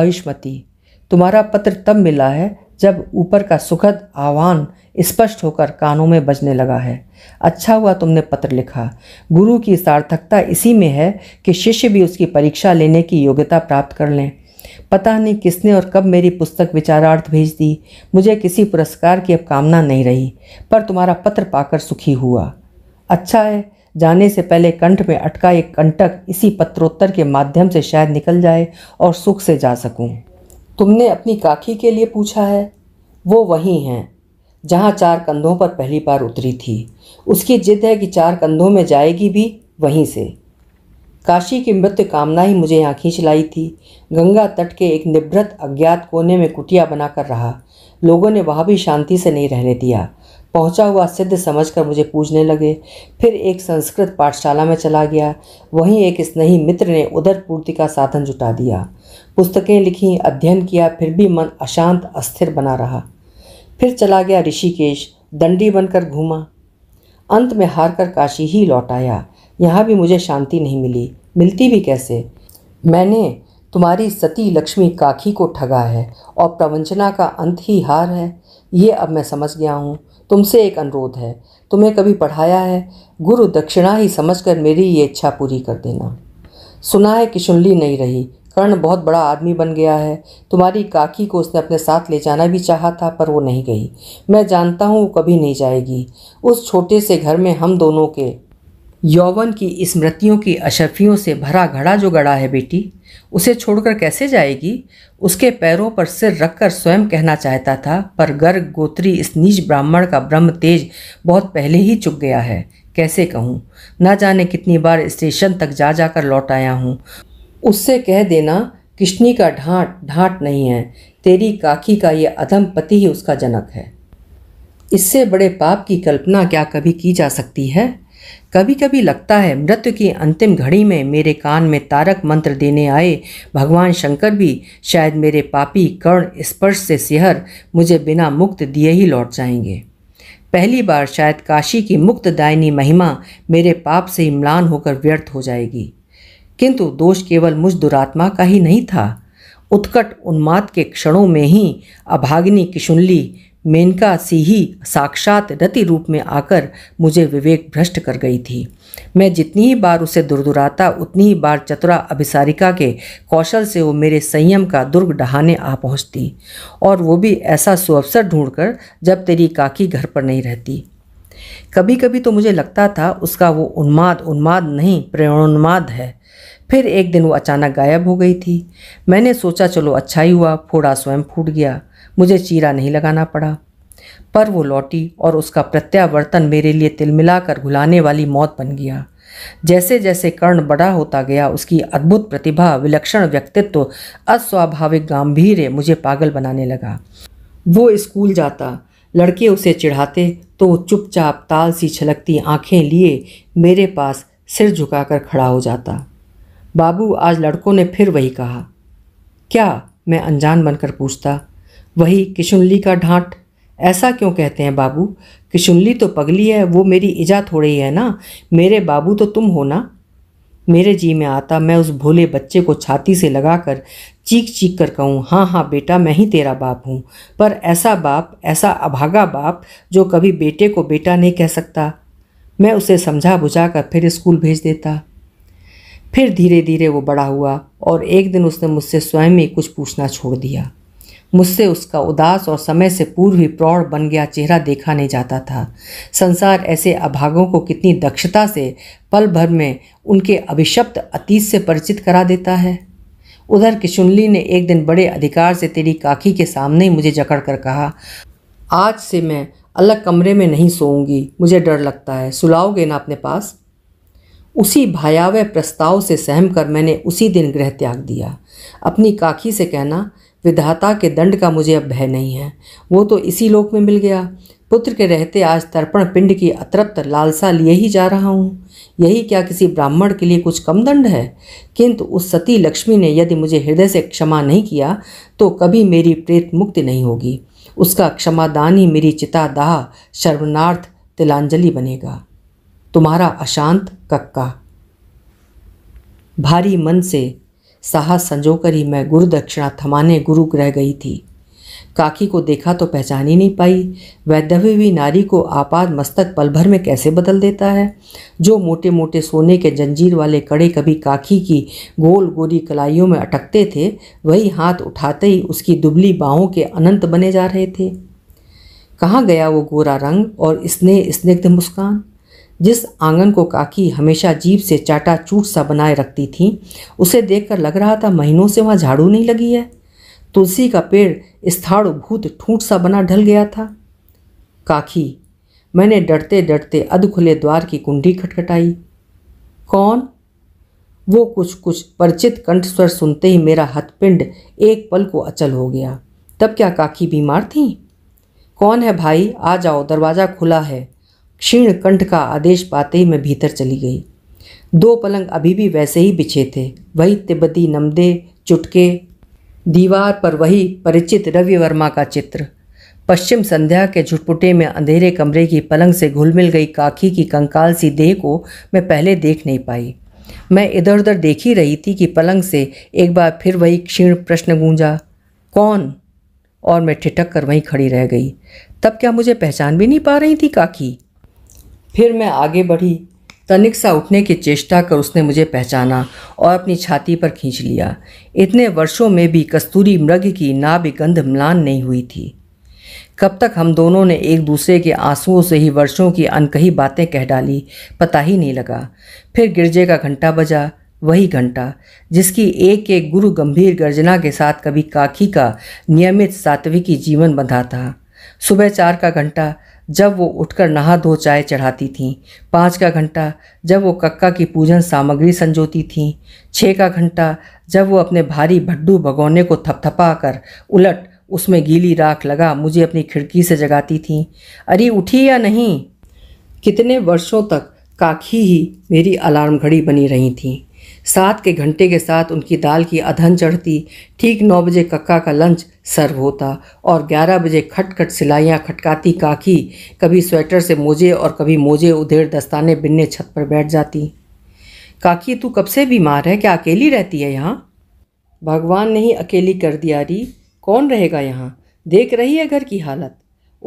आयुष्मती तुम्हारा पत्र तब मिला है जब ऊपर का सुखद आह्वान स्पष्ट होकर कानों में बजने लगा है अच्छा हुआ तुमने पत्र लिखा गुरु की सार्थकता इसी में है कि शिष्य भी उसकी परीक्षा लेने की योग्यता प्राप्त कर लें पता नहीं किसने और कब मेरी पुस्तक विचारार्थ भेज दी मुझे किसी पुरस्कार की अब कामना नहीं रही पर तुम्हारा पत्र पाकर सुखी हुआ अच्छा है जाने से पहले कंठ में अटका एक कंटक इसी पत्रोत्तर के माध्यम से शायद निकल जाए और सुख से जा सकूँ तुमने अपनी काकी के लिए पूछा है वो वहीं हैं जहाँ चार कंधों पर पहली बार उतरी थी उसकी जिद है कि चार कंधों में जाएगी भी वहीं से काशी की मृत्यु कामना ही मुझे यहाँ खींच लाई थी गंगा तट के एक निभृत अज्ञात कोने में कुटिया बनाकर रहा लोगों ने वहाँ भी शांति से नहीं रहने दिया पहुँचा हुआ सिद्ध समझकर मुझे पूजने लगे फिर एक संस्कृत पाठशाला में चला गया वहीं एक स्नेही मित्र ने उदर पूर्ति का साधन जुटा दिया पुस्तकें लिखीं अध्ययन किया फिर भी मन अशांत अस्थिर बना रहा फिर चला गया ऋषिकेश दंडी बनकर घूमा अंत में हार कर काशी ही लौट आया यहाँ भी मुझे शांति नहीं मिली मिलती भी कैसे मैंने तुम्हारी सती लक्ष्मी काकी को ठगा है और प्रवंचना का अंत ही हार है ये अब मैं समझ गया हूँ तुमसे एक अनुरोध है तुम्हें कभी पढ़ाया है गुरु दक्षिणा ही समझ कर मेरी ये इच्छा पूरी कर देना सुना है कि नहीं रही कर्ण बहुत बड़ा आदमी बन गया है तुम्हारी काकी को उसने अपने साथ ले जाना भी चाहा था पर वो नहीं गई मैं जानता हूँ वो कभी नहीं जाएगी उस छोटे से घर में हम दोनों के यौवन की स्मृतियों की अशफियों से भरा घड़ा जो गड़ा है बेटी उसे छोड़कर कैसे जाएगी उसके पैरों पर सिर रखकर स्वयं कहना चाहता था पर गर्ग गोत्री इस नीच ब्राह्मण का ब्रह्म तेज बहुत पहले ही चुक गया है कैसे कहूँ ना जाने कितनी बार स्टेशन तक जा जाकर लौट आया हूँ उससे कह देना किशनी का ढांट ढांट नहीं है तेरी काकी का ये अधम पति ही उसका जनक है इससे बड़े पाप की कल्पना क्या कभी की जा सकती है कभी कभी लगता है मृत्यु की अंतिम घड़ी में मेरे कान में तारक मंत्र देने आए भगवान शंकर भी शायद मेरे पापी कर्ण स्पर्श से सिहर मुझे बिना मुक्त दिए ही लौट जाएंगे पहली बार शायद काशी की मुक्त दायनी महिमा मेरे पाप से ही होकर व्यर्थ हो जाएगी किंतु दोष केवल मुझ दुरात्मा का ही नहीं था उत्कट उन्माद के क्षणों में ही अभाग्नि किशुनली मेनका सी ही साक्षात रति रूप में आकर मुझे विवेक भ्रष्ट कर गई थी मैं जितनी ही बार उसे दुर्दुराता उतनी ही बार चतुरा अभिसारिका के कौशल से वो मेरे संयम का दुर्ग डहाने आ पहुँचती और वो भी ऐसा सुअवसर ढूंढकर जब तेरी काकी घर पर नहीं रहती कभी कभी तो मुझे लगता था उसका वो उन्माद उन्माद नहीं प्रेरणोन्माद है फिर एक दिन वो अचानक गायब हो गई थी मैंने सोचा चलो अच्छा ही हुआ फोड़ा स्वयं फूट गया मुझे चीरा नहीं लगाना पड़ा पर वो लौटी और उसका प्रत्यावर्तन मेरे लिए तिलमिलाकर घुलाने वाली मौत बन गया जैसे जैसे कर्ण बड़ा होता गया उसकी अद्भुत प्रतिभा विलक्षण व्यक्तित्व अस्वाभाविक गंभीर मुझे पागल बनाने लगा वो स्कूल जाता लड़के उसे चिढ़ाते तो वो चुपचाप ताल सी छलकती आंखें लिए मेरे पास सिर झुकाकर खड़ा हो जाता बाबू आज लड़कों ने फिर वही कहा क्या मैं अनजान बनकर पूछता वही किशुनली का ढांट ऐसा क्यों कहते हैं बाबू किशुनली तो पगली है वो मेरी इजा थोड़ी है ना मेरे बाबू तो तुम हो ना मेरे जी में आता मैं उस भोले बच्चे को छाती से लगाकर चीख चीख कर कहूँ हाँ हाँ बेटा मैं ही तेरा बाप हूँ पर ऐसा बाप ऐसा अभागा बाप जो कभी बेटे को बेटा नहीं कह सकता मैं उसे समझा बुझा कर फिर स्कूल भेज देता फिर धीरे धीरे वो बड़ा हुआ और एक दिन उसने मुझसे स्वयं ही कुछ पूछना छोड़ दिया मुझसे उसका उदास और समय से पूर्व ही प्रौढ़ बन गया चेहरा देखा नहीं जाता था संसार ऐसे अभागों को कितनी दक्षता से पल भर में उनके अभिशप्त अतीत से परिचित करा देता है उधर किशुनली ने एक दिन बड़े अधिकार से तेरी काकी के सामने ही मुझे जकड़ कर कहा आज से मैं अलग कमरे में नहीं सोऊंगी मुझे डर लगता है सुलाओगे ना अपने पास उसी भयावह प्रस्ताव से सहम कर मैंने उसी दिन गृह त्याग दिया अपनी काकी से कहना विधाता के दंड का मुझे अब भय नहीं है वो तो इसी लोक में मिल गया पुत्र के रहते आज तर्पण पिंड की अतृप्त लालसा लिए ही जा रहा हूँ यही क्या किसी ब्राह्मण के लिए कुछ कम दंड है किंतु उस सती लक्ष्मी ने यदि मुझे हृदय से क्षमा नहीं किया तो कभी मेरी प्रेत मुक्ति नहीं होगी उसका क्षमादान ही मेरी चिता दाह शर्वनार्थ तिलांजलि बनेगा तुम्हारा अशांत कक्का भारी मन से साहस संजोकर ही मैं गुरु दक्षिणा थमाने गुरु ग्रह गई थी काकी को देखा तो पहचान ही नहीं पाई वैधवी हुई नारी को आपात मस्तक पल भर में कैसे बदल देता है जो मोटे मोटे सोने के जंजीर वाले कड़े कभी काकी की गोल गोरी कलाइयों में अटकते थे वही हाथ उठाते ही उसकी दुबली बाहों के अनंत बने जा रहे थे कहाँ गया वो गोरा रंग और स्नेह स्निग्ध मुस्कान जिस आंगन को काकी हमेशा जीप से चाटा चूट सा बनाए रखती थी उसे देखकर लग रहा था महीनों से वहाँ झाड़ू नहीं लगी है तुलसी का पेड़ स्थाड़ भूत ठूंठ सा बना ढल गया था काकी मैंने डरते डरते अध खुले द्वार की कुंडी खटखटाई कौन वो कुछ कुछ परिचित कंठ स्वर सुनते ही मेरा हथपिंड एक पल को अचल हो गया तब क्या काकी बीमार थी कौन है भाई आ जाओ दरवाज़ा खुला है क्षीण कंठ का आदेश पाते ही मैं भीतर चली गई दो पलंग अभी भी वैसे ही बिछे थे वही तिब्बती नमदे चुटके दीवार पर वही परिचित रवि वर्मा का चित्र पश्चिम संध्या के झुटपुटे में अंधेरे कमरे की पलंग से घुलमिल गई काकी की कंकाल सी देह को मैं पहले देख नहीं पाई मैं इधर उधर देख ही रही थी कि पलंग से एक बार फिर वही क्षीण प्रश्न गूंजा कौन और मैं ठिठक कर वहीं खड़ी रह गई तब क्या मुझे पहचान भी नहीं पा रही थी काकी फिर मैं आगे बढ़ी तनिक सा उठने की चेष्टा कर उसने मुझे पहचाना और अपनी छाती पर खींच लिया इतने वर्षों में भी कस्तूरी मृग की नाबिगंध म्लान नहीं हुई थी कब तक हम दोनों ने एक दूसरे के आंसुओं से ही वर्षों की अनकही बातें कह डाली पता ही नहीं लगा फिर गिरजे का घंटा बजा वही घंटा जिसकी एक एक गुरु गंभीर गर्जना के साथ कभी काकी का नियमित सात्विकी जीवन बंधा था सुबह चार का घंटा जब वो उठकर नहा धो चाय चढ़ाती थीं पाँच का घंटा जब वो कक्का की पूजन सामग्री संजोती थीं छः का घंटा जब वो अपने भारी भड्डू भगौने को थपथपा कर उलट उसमें गीली राख लगा मुझे अपनी खिड़की से जगाती थीं अरे उठी या नहीं कितने वर्षों तक काखी ही मेरी अलार्म घड़ी बनी रही थी सात के घंटे के साथ उनकी दाल की अधन चढ़ती ठीक नौ बजे कक्का का लंच सर्व होता और ग्यारह बजे खटखट सिलाइयाँ खटकाती काकी कभी स्वेटर से मोजे और कभी मोजे उधेड़ दस्ताने बिन्ने छत पर बैठ जाती काकी तू कब से बीमार है क्या अकेली रहती है यहाँ भगवान ने ही अकेली कर दिया री कौन रहेगा यहाँ देख रही है घर की हालत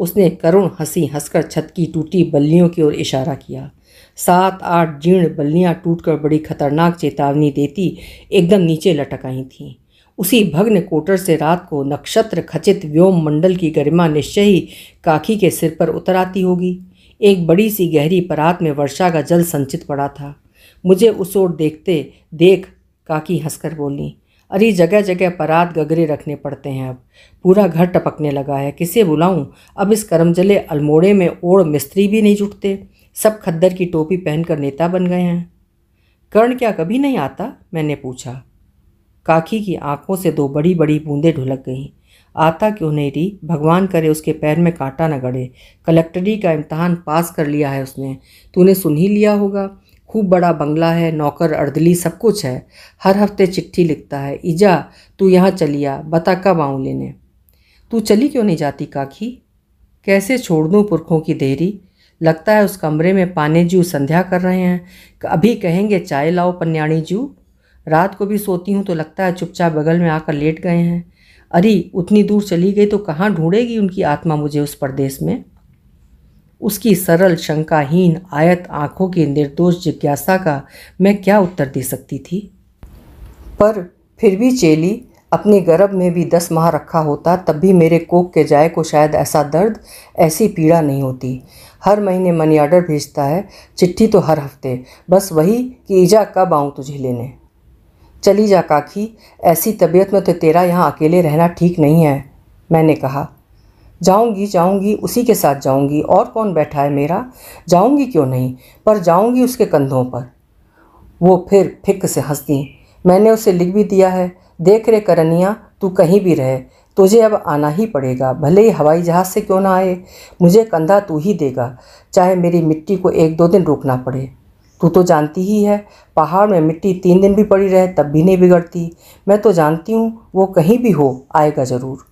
उसने करुण हंसी हंसकर छत की टूटी बल्लियों की ओर इशारा किया सात आठ जीर्ण बल्लियाँ टूटकर बड़ी खतरनाक चेतावनी देती एकदम नीचे लटक आई थीं उसी भग्न कोटर से रात को नक्षत्र खचित व्योम मंडल की गरिमा निश्चय ही काकी के सिर पर उतर आती होगी एक बड़ी सी गहरी परात में वर्षा का जल संचित पड़ा था मुझे उस ओर देखते देख काकी हंसकर बोली अरे जगह जगह परात गगरे रखने पड़ते हैं अब पूरा घर टपकने लगा है किसे बुलाऊं अब इस करमजले अल्मोड़े में ओढ़ मिस्त्री भी नहीं जुटते सब खद्दर की टोपी पहनकर नेता बन गए हैं कर्ण क्या कभी नहीं आता मैंने पूछा काकी की आंखों से दो बड़ी बड़ी बूंदें ढुलक गईं आता क्यों नहीं री भगवान करे उसके पैर में कांटा न गड़े कलेक्टरी का इम्तहान पास कर लिया है उसने तूने सुन ही लिया होगा खूब बड़ा बंगला है नौकर अर्दली सब कुछ है हर हफ्ते चिट्ठी लिखता है ईजा तू यहाँ चलिया बता कब आऊँ लेने तू चली क्यों नहीं जाती काकी कैसे छोड़ दूँ पुरखों की देरी लगता है उस कमरे में पाने जू संध्या कर रहे हैं अभी कहेंगे चाय लाओ पन्याणी जू रात को भी सोती हूँ तो लगता है चुपचाप बगल में आकर लेट गए हैं अरे उतनी दूर चली गई तो कहाँ ढूंढेगी उनकी आत्मा मुझे उस प्रदेश में उसकी सरल शंकाहीन आयत आँखों की निर्दोष जिज्ञासा का मैं क्या उत्तर दे सकती थी पर फिर भी चेली अपने गर्भ में भी दस माह रखा होता तब भी मेरे कोक के जाए को शायद ऐसा दर्द ऐसी पीड़ा नहीं होती हर महीने मनी ऑर्डर भेजता है चिट्ठी तो हर हफ्ते बस वही कि ईजा कब आऊँ तुझे लेने चली जा काकी ऐसी तबीयत में तो तेरा यहाँ अकेले रहना ठीक नहीं है मैंने कहा जाऊंगी जाऊंगी उसी के साथ जाऊंगी और कौन बैठा है मेरा जाऊंगी क्यों नहीं पर जाऊंगी उसके कंधों पर वो फिर फिक से हंसती मैंने उसे लिख भी दिया है देख रे करनिया तू कहीं भी रहे तुझे अब आना ही पड़ेगा भले ही हवाई जहाज़ से क्यों ना आए मुझे कंधा तू ही देगा चाहे मेरी मिट्टी को एक दो दिन रोकना पड़े तू तो जानती ही है पहाड़ में मिट्टी तीन दिन भी पड़ी रहे तब भी नहीं बिगड़ती मैं तो जानती हूँ वो कहीं भी हो आएगा ज़रूर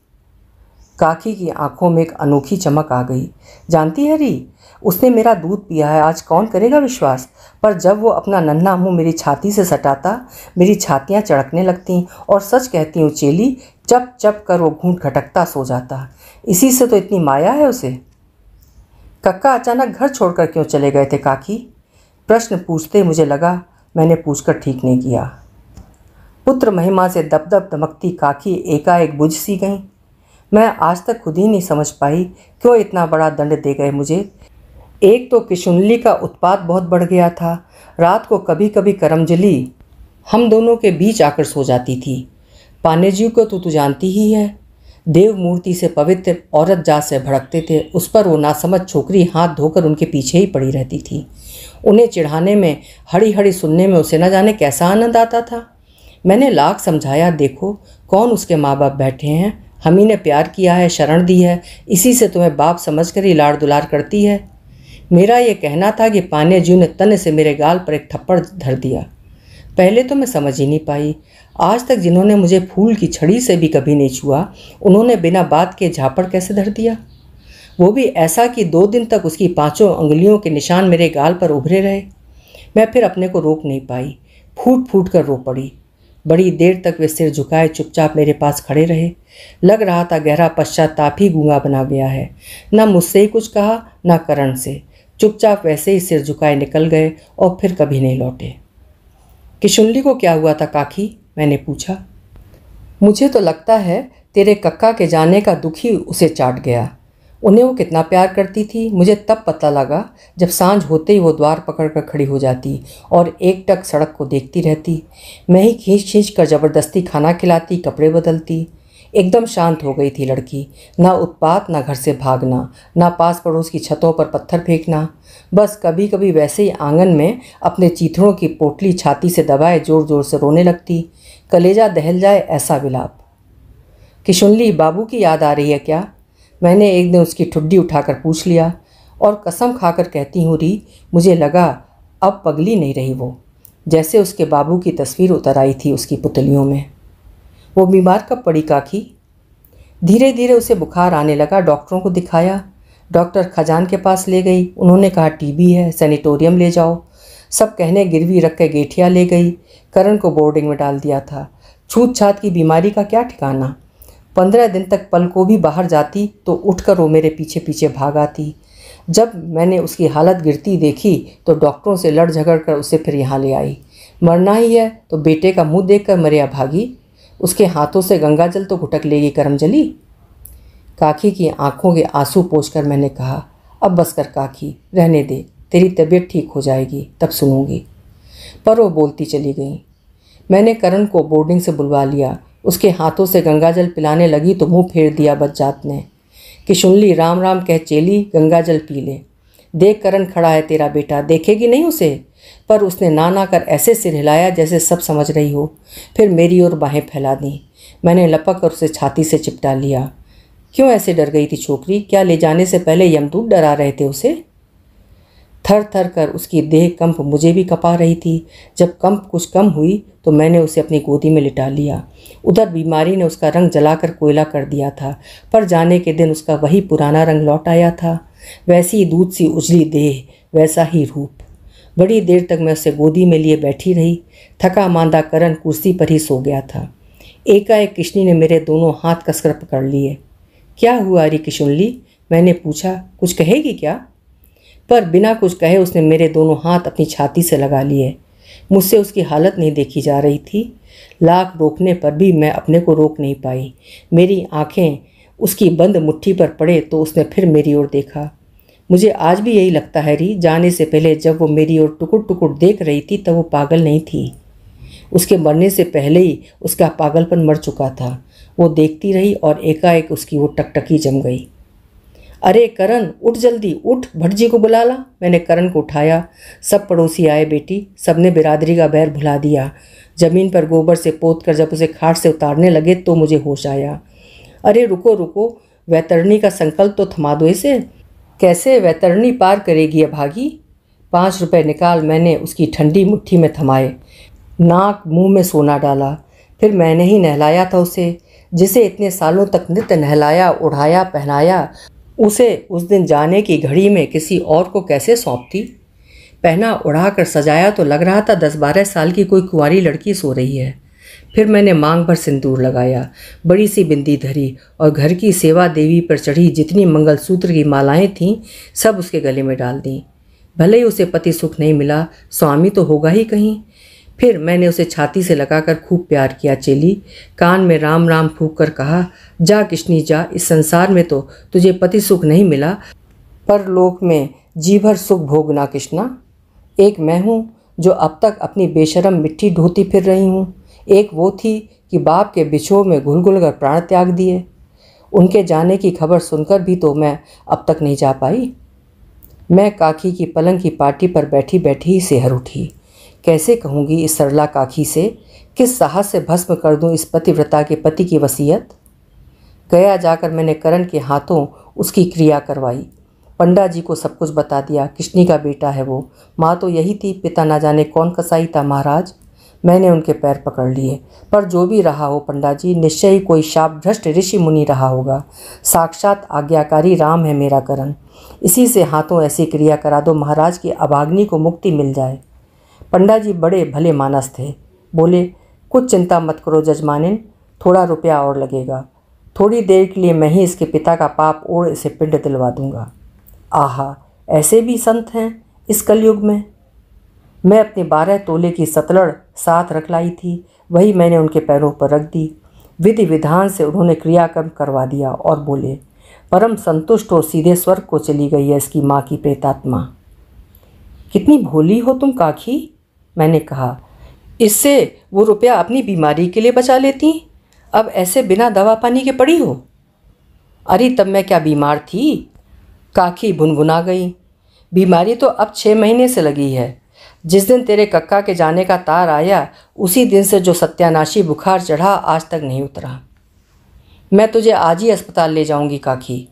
काकी की आंखों में एक अनोखी चमक आ गई जानती है री उसने मेरा दूध पिया है आज कौन करेगा विश्वास पर जब वो अपना नन्हा मुंह मेरी छाती से सटाता मेरी छातियाँ चढ़कने लगती और सच कहती हूँ चेली चप चप कर वो घूंट घटकता सो जाता इसी से तो इतनी माया है उसे कक्का अचानक घर छोड़कर क्यों चले गए थे काकी प्रश्न पूछते मुझे लगा मैंने पूछकर ठीक नहीं किया पुत्र महिमा से दबदब दमकती काकी एकाएक बुझ सी गईं मैं आज तक खुद ही नहीं समझ पाई क्यों इतना बड़ा दंड दे गए मुझे एक तो किशुनली का उत्पात बहुत बढ़ गया था रात को कभी कभी करमजली हम दोनों के बीच आकर सो जाती थी पाने जी को तो तू जानती ही है देव मूर्ति से पवित्र औरत जा से भड़कते थे उस पर वो नासमझ छोकरी हाथ धोकर उनके पीछे ही पड़ी रहती थी उन्हें चिढ़ाने में हड़ी हड़ी सुनने में उसे न जाने कैसा आनंद आता था मैंने लाख समझाया देखो कौन उसके माँ बाप बैठे हैं हम ही ने प्यार किया है शरण दी है इसी से तुम्हें बाप समझ कर ही लाड़ दुलार करती है मेरा ये कहना था कि पाने जी ने तन से मेरे गाल पर एक थप्पड़ धर दिया पहले तो मैं समझ ही नहीं पाई आज तक जिन्होंने मुझे फूल की छड़ी से भी कभी नहीं छुआ उन्होंने बिना बात के झापड़ कैसे धर दिया वो भी ऐसा कि दो दिन तक उसकी पांचों उंगलियों के निशान मेरे गाल पर उभरे रहे मैं फिर अपने को रोक नहीं पाई फूट फूट कर रो पड़ी बड़ी देर तक वे सिर झुकाए चुपचाप मेरे पास खड़े रहे लग रहा था गहरा पश्चाताप ही गूंगा बना गया है ना मुझसे ही कुछ कहा ना करण से चुपचाप वैसे ही सिर झुकाए निकल गए और फिर कभी नहीं लौटे किशुनली को क्या हुआ था काकी मैंने पूछा मुझे तो लगता है तेरे कक्का के जाने का दुखी उसे चाट गया उन्हें वो कितना प्यार करती थी मुझे तब पता लगा जब सांझ होते ही वो द्वार पकड़ कर खड़ी हो जाती और एक टक सड़क को देखती रहती मैं ही खींच खींच कर ज़बरदस्ती खाना खिलाती कपड़े बदलती एकदम शांत हो गई थी लड़की ना उत्पात ना घर से भागना ना पास पड़ोस की छतों पर पत्थर फेंकना बस कभी कभी वैसे ही आंगन में अपने चीथड़ों की पोटली छाती से दबाए ज़ोर ज़ोर से रोने लगती कलेजा दहल जाए ऐसा विलाप किशुनली बाबू की याद आ रही है क्या मैंने एक दिन उसकी ठुड्डी उठाकर पूछ लिया और कसम खाकर कहती हूँ री मुझे लगा अब पगली नहीं रही वो जैसे उसके बाबू की तस्वीर उतर आई थी उसकी पुतलियों में वो बीमार कब पड़ी काकी धीरे धीरे उसे बुखार आने लगा डॉक्टरों को दिखाया डॉक्टर खजान के पास ले गई उन्होंने कहा टीबी है सैनिटोरियम ले जाओ सब कहने गिरवी रख के गेठिया ले गई करण को बोर्डिंग में डाल दिया था छूत छात की बीमारी का क्या ठिकाना पंद्रह दिन तक पल को भी बाहर जाती तो उठकर वो मेरे पीछे पीछे भाग आती जब मैंने उसकी हालत गिरती देखी तो डॉक्टरों से लड़ झगड़ कर उसे फिर यहाँ ले आई मरना ही है तो बेटे का मुंह देखकर मरिया भागी उसके हाथों से गंगाजल तो घुटक लेगी करमजली काकी की आंखों के आंसू पोंछकर मैंने कहा अब बस कर काकी रहने दे तेरी तबीयत ठीक हो जाएगी तब सुनूंगी पर वो बोलती चली गई मैंने करण को बोर्डिंग से बुलवा लिया उसके हाथों से गंगाजल पिलाने लगी तो मुंह फेर दिया बच्चात ने कि सुनली राम राम कह चेली गंगाजल पी ले देख करण खड़ा है तेरा बेटा देखेगी नहीं उसे पर उसने ना ना कर ऐसे सिर हिलाया जैसे सब समझ रही हो फिर मेरी ओर बाहें फैला दी मैंने लपक कर उसे छाती से चिपटा लिया क्यों ऐसे डर गई थी छोकरी क्या ले जाने से पहले यमदूत डरा रहे थे उसे थर थर कर उसकी देह कंप मुझे भी कपा रही थी जब कंप कुछ कम हुई तो मैंने उसे अपनी गोदी में लिटा लिया उधर बीमारी ने उसका रंग जलाकर कोयला कर दिया था पर जाने के दिन उसका वही पुराना रंग लौट आया था वैसी दूध सी उजली देह वैसा ही रूप बड़ी देर तक मैं उसे गोदी में लिए बैठी रही थका मांदा करण कुर्सी पर ही सो गया था एकाएक किशनी ने मेरे दोनों हाथ कसकर पकड़ लिए क्या हुआ अरे किशुनली मैंने पूछा कुछ कहेगी क्या पर बिना कुछ कहे उसने मेरे दोनों हाथ अपनी छाती से लगा लिए मुझसे उसकी हालत नहीं देखी जा रही थी लाख रोकने पर भी मैं अपने को रोक नहीं पाई मेरी आंखें उसकी बंद मुट्ठी पर पड़े तो उसने फिर मेरी ओर देखा मुझे आज भी यही लगता है री जाने से पहले जब वो मेरी ओर टुकुर टुकुर देख रही थी तब वो पागल नहीं थी उसके मरने से पहले ही उसका पागलपन मर चुका था वो देखती रही और एकाएक उसकी वो टकटकी जम गई अरे करण उठ जल्दी उठ भटजी को बुला ला मैंने करण को उठाया सब पड़ोसी आए बेटी सबने बिरादरी का बैर भुला दिया ज़मीन पर गोबर से पोत कर जब उसे खाट से उतारने लगे तो मुझे होश आया अरे रुको रुको वैतरणी का संकल्प तो थमा दो इसे कैसे वैतरणी पार करेगी अभागी पाँच रुपए निकाल मैंने उसकी ठंडी मुट्ठी में थमाए नाक मुंह में सोना डाला फिर मैंने ही नहलाया था उसे जिसे इतने सालों तक नित्य नहलाया उड़ाया पहनाया उसे उस दिन जाने की घड़ी में किसी और को कैसे सौंपती पहना उड़ा कर सजाया तो लग रहा था दस बारह साल की कोई कुंवारी लड़की सो रही है फिर मैंने मांग पर सिंदूर लगाया बड़ी सी बिंदी धरी और घर की सेवा देवी पर चढ़ी जितनी मंगलसूत्र की मालाएं थीं सब उसके गले में डाल दीं भले ही उसे पति सुख नहीं मिला स्वामी तो होगा ही कहीं फिर मैंने उसे छाती से लगाकर खूब प्यार किया चेली कान में राम राम फूक कर कहा जा किशनी जा इस संसार में तो तुझे पति सुख नहीं मिला पर लोक में जी भर सुख भोगना कृष्णा एक मैं हूँ जो अब तक अपनी बेशरम मिट्टी ढोती फिर रही हूँ एक वो थी कि बाप के बिछोह में घुल घुल कर प्राण त्याग दिए उनके जाने की खबर सुनकर भी तो मैं अब तक नहीं जा पाई मैं काकी की पलंग की पार्टी पर बैठी बैठी ही सेहर उठी कैसे कहूँगी इस सरला काखी से किस साहस से भस्म कर दूँ इस पतिव्रता के पति की वसीयत गया जाकर मैंने करण के हाथों उसकी क्रिया करवाई पंडा जी को सब कुछ बता दिया किशनी का बेटा है वो माँ तो यही थी पिता ना जाने कौन कसाई था महाराज मैंने उनके पैर पकड़ लिए पर जो भी रहा हो पंडा जी निश्चय ही कोई शाप भ्रष्ट ऋषि मुनि रहा होगा साक्षात आज्ञाकारी राम है मेरा करण इसी से हाथों ऐसी क्रिया करा दो महाराज की अभाग्नि को मुक्ति मिल जाए पंडा जी बड़े भले मानस थे बोले कुछ चिंता मत करो जजमानिन थोड़ा रुपया और लगेगा थोड़ी देर के लिए मैं ही इसके पिता का पाप और इसे पिंड दिलवा दूंगा आहा ऐसे भी संत हैं इस कलयुग में मैं अपने बारह तोले की सतलड़ साथ रख लाई थी वही मैंने उनके पैरों पर रख दी विधि विधान से उन्होंने क्रियाकर्म करवा दिया और बोले परम संतुष्ट हो सीधे स्वर्ग को चली गई है इसकी माँ की प्रेतात्मा कितनी भोली हो तुम काकी मैंने कहा इससे वो रुपया अपनी बीमारी के लिए बचा लेती अब ऐसे बिना दवा पानी के पड़ी हो अरे तब मैं क्या बीमार थी काकी भुनभुना गई बीमारी तो अब छः महीने से लगी है जिस दिन तेरे कक्का के जाने का तार आया उसी दिन से जो सत्यानाशी बुखार चढ़ा आज तक नहीं उतरा मैं तुझे आज ही अस्पताल ले जाऊंगी काकी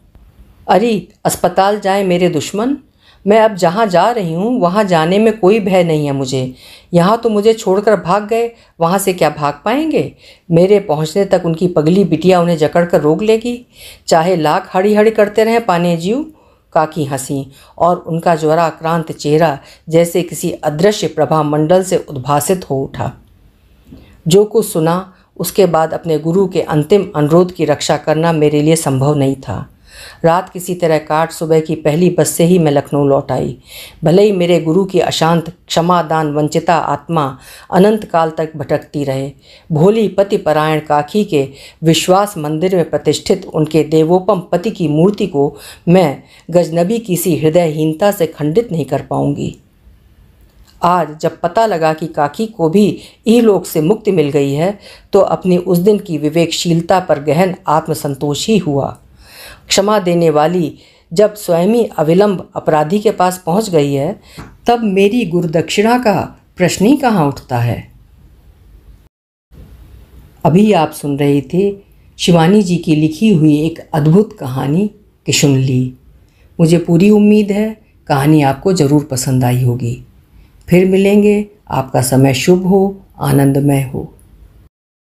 अरे अस्पताल जाए मेरे दुश्मन मैं अब जहाँ जा रही हूँ वहाँ जाने में कोई भय नहीं है मुझे यहाँ तो मुझे छोड़कर भाग गए वहाँ से क्या भाग पाएंगे मेरे पहुँचने तक उनकी पगली बिटिया उन्हें जकड़ कर रोक लेगी चाहे लाख हड़ी हड़ी करते रहें पाने जीव काकी हंसी और उनका ज्वराक्रांत चेहरा जैसे किसी अदृश्य प्रभा मंडल से उद्भासित हो उठा जो कुछ सुना उसके बाद अपने गुरु के अंतिम अनुरोध की रक्षा करना मेरे लिए संभव नहीं था रात किसी तरह काट सुबह की पहली बस से ही मैं लखनऊ लौट आई भले ही मेरे गुरु की अशांत क्षमादान वंचिता आत्मा अनंत काल तक भटकती रहे भोली पति परायण काकी के विश्वास मंदिर में प्रतिष्ठित उनके देवोपम पति की मूर्ति को मैं गजनबी किसी हृदयहीनता से खंडित नहीं कर पाऊंगी आज जब पता लगा कि काकी को भी ईलोक से मुक्ति मिल गई है तो अपनी उस दिन की विवेकशीलता पर गहन आत्मसंतोष ही हुआ क्षमा देने वाली जब स्वयं अविलंब अपराधी के पास पहुंच गई है तब मेरी गुरुदक्षिणा का प्रश्न ही कहाँ उठता है अभी आप सुन रहे थे शिवानी जी की लिखी हुई एक अद्भुत कहानी किशुन ली मुझे पूरी उम्मीद है कहानी आपको ज़रूर पसंद आई होगी फिर मिलेंगे आपका समय शुभ हो आनंदमय हो